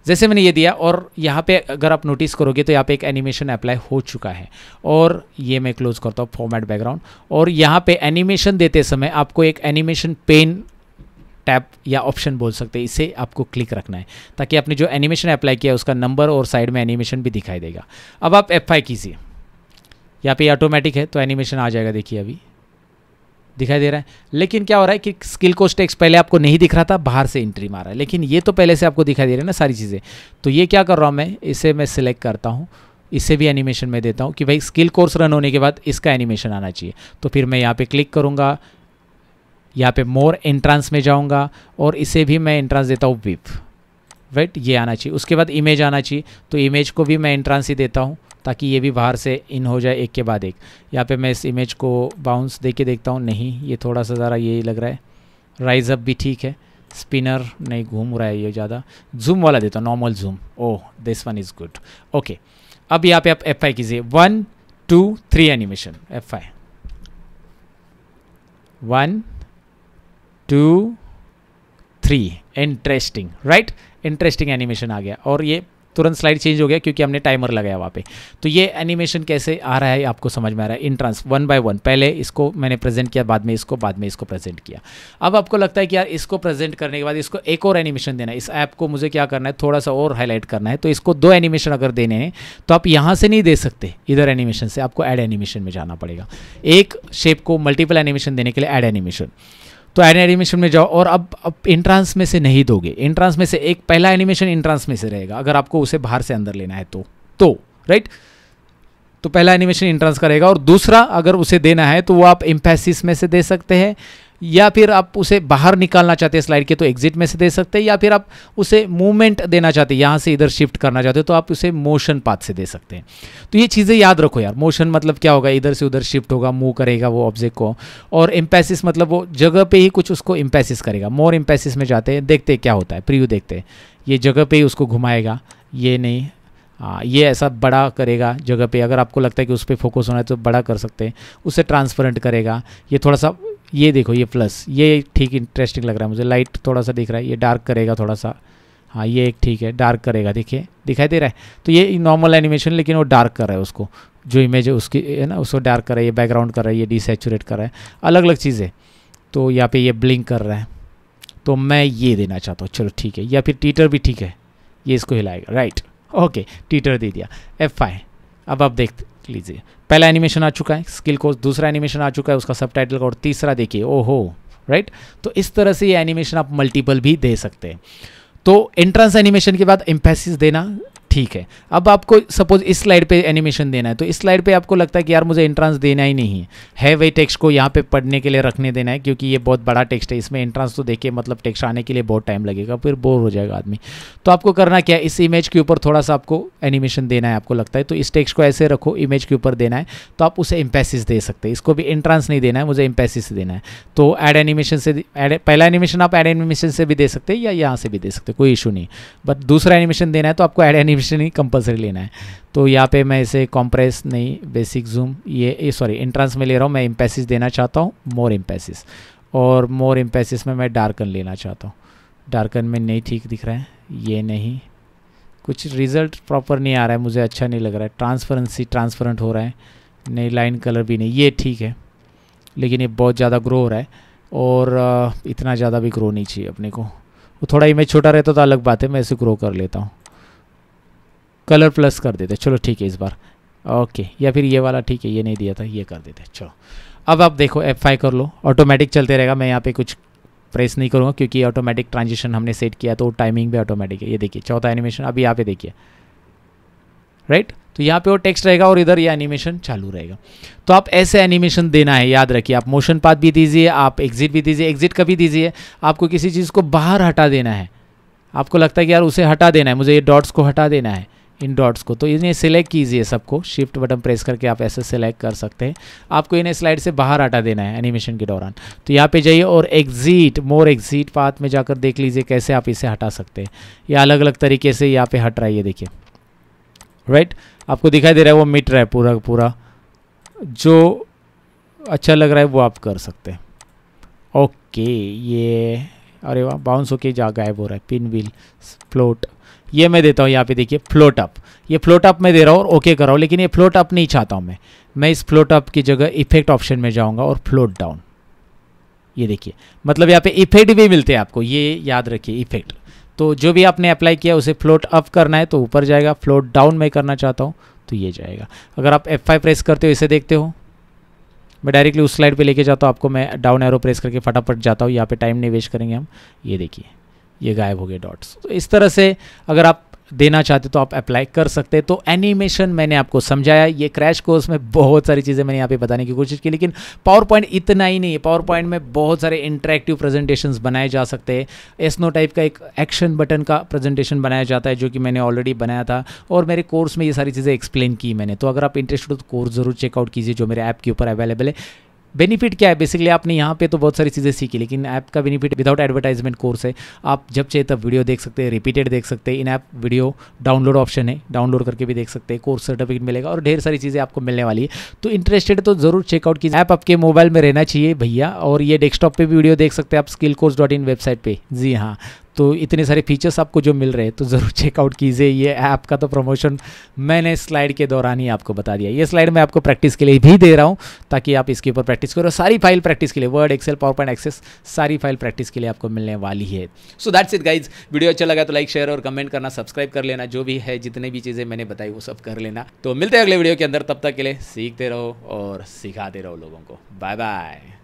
जैसे मैंने ये दिया और यहाँ पे अगर आप नोटिस करोगे तो यहाँ पे एक एनिमेशन अप्लाई हो चुका है और ये मैं क्लोज करता हूँ फॉर्मेट बैकग्राउंड और यहाँ पे एनिमेशन देते समय आपको एक एनिमेशन पेन टैप या ऑप्शन बोल सकते हैं इसे आपको क्लिक रखना है ताकि आपने जो एनिमेशन अप्लाई किया उसका नंबर और साइड में एनिमेशन भी दिखाई देगा अब आप एफ आई कीजिए यहाँ पे ऑटोमेटिक है तो एनिमेशन आ जाएगा देखिए अभी दिखाई दे रहा है लेकिन क्या हो रहा है कि स्किल कोस्ट टेक्स पहले आपको नहीं दिख रहा था बाहर से एंट्री मार रहा है लेकिन ये तो पहले से आपको दिखाई दे रहा है ना सारी चीज़ें तो ये क्या कर रहा हूँ मैं इसे मैं सिलेक्ट करता हूँ इसे भी एनिमेशन में देता हूँ कि भाई स्किल कोर्स रन होने के बाद इसका एनिमेशन आना चाहिए तो फिर मैं यहाँ पे क्लिक करूँगा यहाँ पे मोर एंट्रांस में जाऊँगा और इसे भी मैं एंट्रांस देता हूँ विप राइट ये आना चाहिए उसके बाद इमेज आना चाहिए तो इमेज को भी मैं एंट्रांस ही देता हूँ ताकि ये भी बाहर से इन हो जाए एक के बाद एक यहाँ पे मैं इस इमेज को बाउंस दे के देखता हूँ नहीं ये थोड़ा सा ज़रा ये लग रहा है राइज अप भी ठीक है स्पिनर नहीं घूम रहा है ये ज़्यादा जूम वाला देता हूँ normal zoom oh this one is good okay अब यहाँ पे आप एफ आई कीजिए one two three animation F I one two three interesting right interesting animation आ गया और ये तुरंत स्लाइड चेंज हो गया क्योंकि हमने टाइमर लगाया वहाँ पे तो ये एनिमेशन कैसे आ रहा है आपको समझ में आ रहा है इंट्रांस वन बाय वन पहले इसको मैंने प्रेजेंट किया बाद में इसको बाद में इसको प्रेजेंट किया अब आपको लगता है कि यार इसको प्रेजेंट करने के बाद इसको एक और एनिमेशन देना है इस ऐप को मुझे क्या करना है थोड़ा सा और हाईलाइट करना है तो इसको दो एनिमेशन अगर देने हैं तो आप यहाँ से नहीं दे सकते इधर एनिमेशन से आपको एड एनिमेशन में जाना पड़ेगा एक शेप को मल्टीपल एनिमेशन देने के लिए एड एनिमेशन तो एन एनिमेशन में जाओ और अब अब इंट्रांस में से नहीं दोगे इंट्रांस में से एक पहला एनिमेशन इंट्रांस में से रहेगा अगर आपको उसे बाहर से अंदर लेना है तो तो राइट तो पहला एनिमेशन इंट्रांस का रहेगा और दूसरा अगर उसे देना है तो वो आप इम्फेसिस में से दे सकते हैं या फिर आप उसे बाहर निकालना चाहते हैं स्लाइड के तो एग्जिट में से दे सकते हैं या फिर आप उसे मूवमेंट देना चाहते हैं यहाँ से इधर शिफ्ट करना चाहते हो तो आप उसे मोशन पाथ से दे सकते हैं तो ये चीज़ें याद रखो यार मोशन मतलब क्या होगा इधर से उधर शिफ्ट होगा मूव करेगा वो ऑब्जेक्ट को और इम्पेसिस मतलब वो जगह पर ही कुछ उसको इम्पेसिस करेगा मोर इम्पेसिस में जाते हैं देखते हैं क्या होता है प्रीव्यू देखते हैं ये जगह पर ही उसको घुमाएगा ये नहीं आ, ये ऐसा बड़ा करेगा जगह पे अगर आपको लगता है कि उस पर फोकस होना है तो बड़ा कर सकते हैं उसे ट्रांसपेरेंट करेगा ये थोड़ा सा ये देखो ये प्लस ये ठीक इंटरेस्टिंग लग रहा है मुझे लाइट थोड़ा सा दिख रहा है ये डार्क करेगा थोड़ा सा हाँ ये एक ठीक है डार्क करेगा देखिए दिखाई दे रहा है तो ये नॉर्मल एनिमेशन लेकिन वो डार्क कर रहा है उसको जो इमेज है उसकी है ना उसको डार्क कर रहा है ये बैकग्राउंड कर रहा है ये डिसेचुरेट कर रहा है अलग अलग चीज़ें तो यहाँ पे ये ब्लिंक कर रहा है तो मैं ये देना चाहता हूँ चलो ठीक है या फिर टीटर भी ठीक है ये इसको हिलाएगा राइट ओके टीटर दे दिया एफ अब आप देख लीजिए पहला एनिमेशन आ चुका है स्किल कोर्स दूसरा एनिमेशन आ चुका है उसका सब टाइटल और तीसरा देखिए ओहो राइट तो इस तरह से ये एनिमेशन आप मल्टीपल भी दे सकते हैं तो एंट्रेंस एनिमेशन के बाद एम्फेसिस देना ठीक है अब आपको सपोज इस स्लाइड पे एनिमेशन देना है तो इस स्लाइड पे आपको लगता है कि यार मुझे एंट्रांस देना ही नहीं है है वही टेक्स्ट को यहाँ पे पढ़ने के लिए रखने देना है क्योंकि ये बहुत बड़ा टेक्स्ट है इसमें एंट्रांस तो देखिए मतलब टेक्स्ट आने के लिए बहुत टाइम लगेगा फिर बोर हो जाएगा आदमी तो आपको करना क्या है इस इमेज के ऊपर थोड़ा सा आपको एनिमेशन देना है आपको लगता है तो इस टेक्स्ट को ऐसे रखो इमेज के ऊपर देना है तो आप उसे इम्पेसिस दे सकते हैं इसको भी एंट्रांस नहीं देना है मुझे इम्पेसिस देना है तो एड एनिमेशन से पहला एनिमेशन आप एड एनिमेशन से भी दे सकते हैं या यहाँ से भी दे सकते कोई इशू नहीं बट दूसरा एनिमेशन देना है तो आपको एड एनिमेशन एप्लीकेशन ही कंपलसरी लेना है तो यहाँ पे मैं इसे कॉम्प्रेस नहीं बेसिक जूम ये सॉरी इंट्रांस में ले रहा हूँ मैं इम्पेसिस देना चाहता हूँ मोर इम्पेसिस और मोर इम्पेसिस में मैं डार्कन लेना चाहता हूँ डार्कन में नहीं ठीक दिख रहा है ये नहीं कुछ रिज़ल्ट प्रॉपर नहीं आ रहा है मुझे अच्छा नहीं लग रहा है ट्रांसपेरेंसी ट्रांसपरेंट हो रहा है नहीं लाइन कलर भी नहीं ये ठीक है लेकिन ये बहुत ज़्यादा ग्रो हो रहा है और इतना ज़्यादा भी ग्रो नहीं चाहिए अपने को वो थोड़ा इमेज छोटा रहता तो अलग बात है मैं इसे ग्रो कर लेता हूँ कलर प्लस कर देते चलो ठीक है इस बार ओके या फिर ये वाला ठीक है ये नहीं दिया था ये कर देते चलो अब आप देखो एफ कर लो ऑटोमेटिक चलते रहेगा मैं यहाँ पे कुछ प्रेस नहीं करूँगा क्योंकि ऑटोमेटिक ट्रांजिशन हमने सेट किया तो टाइमिंग भी ऑटोमेटिक है ये देखिए चौथा एनिमेशन अभी यहाँ पे देखिए राइट right? तो यहाँ पे वो टेक्स्ट रहेगा और इधर ये एनिमेशन चालू रहेगा तो आप ऐसे एनिमेशन देना है याद रखिए आप मोशन पाथ भी दीजिए आप एग्जिट भी दीजिए एग्जिट कभी दीजिए आपको किसी चीज़ को बाहर हटा देना है आपको लगता है कि यार उसे हटा देना है मुझे ये डॉट्स को हटा देना है इन डॉट्स को तो इन्हें सेलेक्ट कीजिए सबको शिफ्ट बटन प्रेस करके आप ऐसे सेलेक्ट कर सकते हैं आपको इन्हें स्लाइड से बाहर हटा देना है एनिमेशन के दौरान तो यहाँ पे जाइए और एग्जिट मोर एग्जिट पाथ में जाकर देख लीजिए कैसे आप इसे हटा सकते हैं या अलग अलग तरीके से यहाँ पे हट रहा है ये देखिए राइट आपको दिखाई दे रहा है वो मिट रहा है पूरा पूरा जो अच्छा लग रहा है वो आप कर सकते हैं ओके ये अरे वाह बाउंस होके जा गायब हो रहा है पिन व्हील फ्लोट ये मैं देता हूँ यहाँ पे देखिए फ्लोट अप ये फ्लोट अप मैं दे रहा हूँ और ओके कर रहा हूँ लेकिन ये फ्लोट अप नहीं चाहता हूँ मैं मैं इस फ्लोट अप की जगह इफेक्ट ऑप्शन में जाऊँगा और फ्लोट डाउन ये देखिए मतलब यहाँ पे इफेक्ट भी मिलते हैं आपको ये याद रखिए इफेक्ट तो जो भी आपने अप्लाई किया उसे फ्लोट अप करना है तो ऊपर जाएगा फ्लोट डाउन मैं करना चाहता हूँ तो ये जाएगा अगर आप आई प्रेस करते हो इसे देखते हो मैं डायरेक्टली उस स्लाइड पे लेके जाता हूँ आपको मैं डाउन एरो प्रेस करके फटाफट जाता हूँ यहाँ पे टाइम नहीं वेस्ट करेंगे हम ये देखिए ये गायब हो गए डॉट्स तो इस तरह से अगर आप देना चाहते तो आप अप्लाई कर सकते तो एनिमेशन मैंने आपको समझाया ये क्रैश कोर्स में बहुत सारी चीज़ें मैंने यहाँ पे बताने की कोशिश की लेकिन पावर पॉइंट इतना ही नहीं है पावर पॉइंट में बहुत सारे इंटरेक्टिव प्रेजेंटेशन बनाए जा सकते हैं एसनो टाइप का एक एक्शन बटन का प्रेजेंटेशन बनाया जाता है जो कि मैंने ऑलरेडी बनाया था और मेरे कोर्स में ये सारी चीज़ें एक्सप्लेन की मैंने तो अगर आप इंटरेस्ट हो तो कोर्स ज़रूर चेकआउट कीजिए जो मेरे ऐप के ऊपर अवेलेबल है बेनिफिट क्या है बेसिकली आपने यहाँ पे तो बहुत सारी चीज़ें सीखी लेकिन ऐप का बेनिफिट विदाउट एडवर्टाइजमेंट कोर्स है आप जब चाहे तब वीडियो देख सकते हैं रिपीटेड देख सकते हैं in app video download option है डाउनलोड करके भी देख सकते हैं कोर्स सर्टिफिकेट मिलेगा और ढेर सारी चीज़ें आपको मिलने वाली है तो इंटरेस्टेड तो जरूर चेकआउट कीजिए ऐप आपके मोबाइल में रहना चाहिए भैया और ये डेस्कटॉप पर भी वीडियो देख सकते हैं आप skill course dot in website पर जी हाँ तो इतने सारे फीचर्स आपको जो मिल रहे हैं तो ज़रूर चेकआउट कीजिए ये ऐप का तो प्रमोशन मैंने स्लाइड के दौरान ही आपको बता दिया ये स्लाइड मैं आपको प्रैक्टिस के लिए भी दे रहा हूँ ताकि आप इसके ऊपर प्रैक्टिस करो सारी फाइल प्रैक्टिस के लिए Word Excel PowerPoint access सारी फाइल प्रैक्टिस के लिए आपको मिलने वाली है so that's it guys video अच्छा लगा तो लाइक शेयर और कमेंट करना सब्सक्राइब कर लेना जो भी है जितनी भी चीज़ें मैंने बताई वो सब कर लेना तो मिलते हैं अगले वीडियो के अंदर तब तक के लिए सीखते रहो और सिखाते रहो लोगों को बाय बाय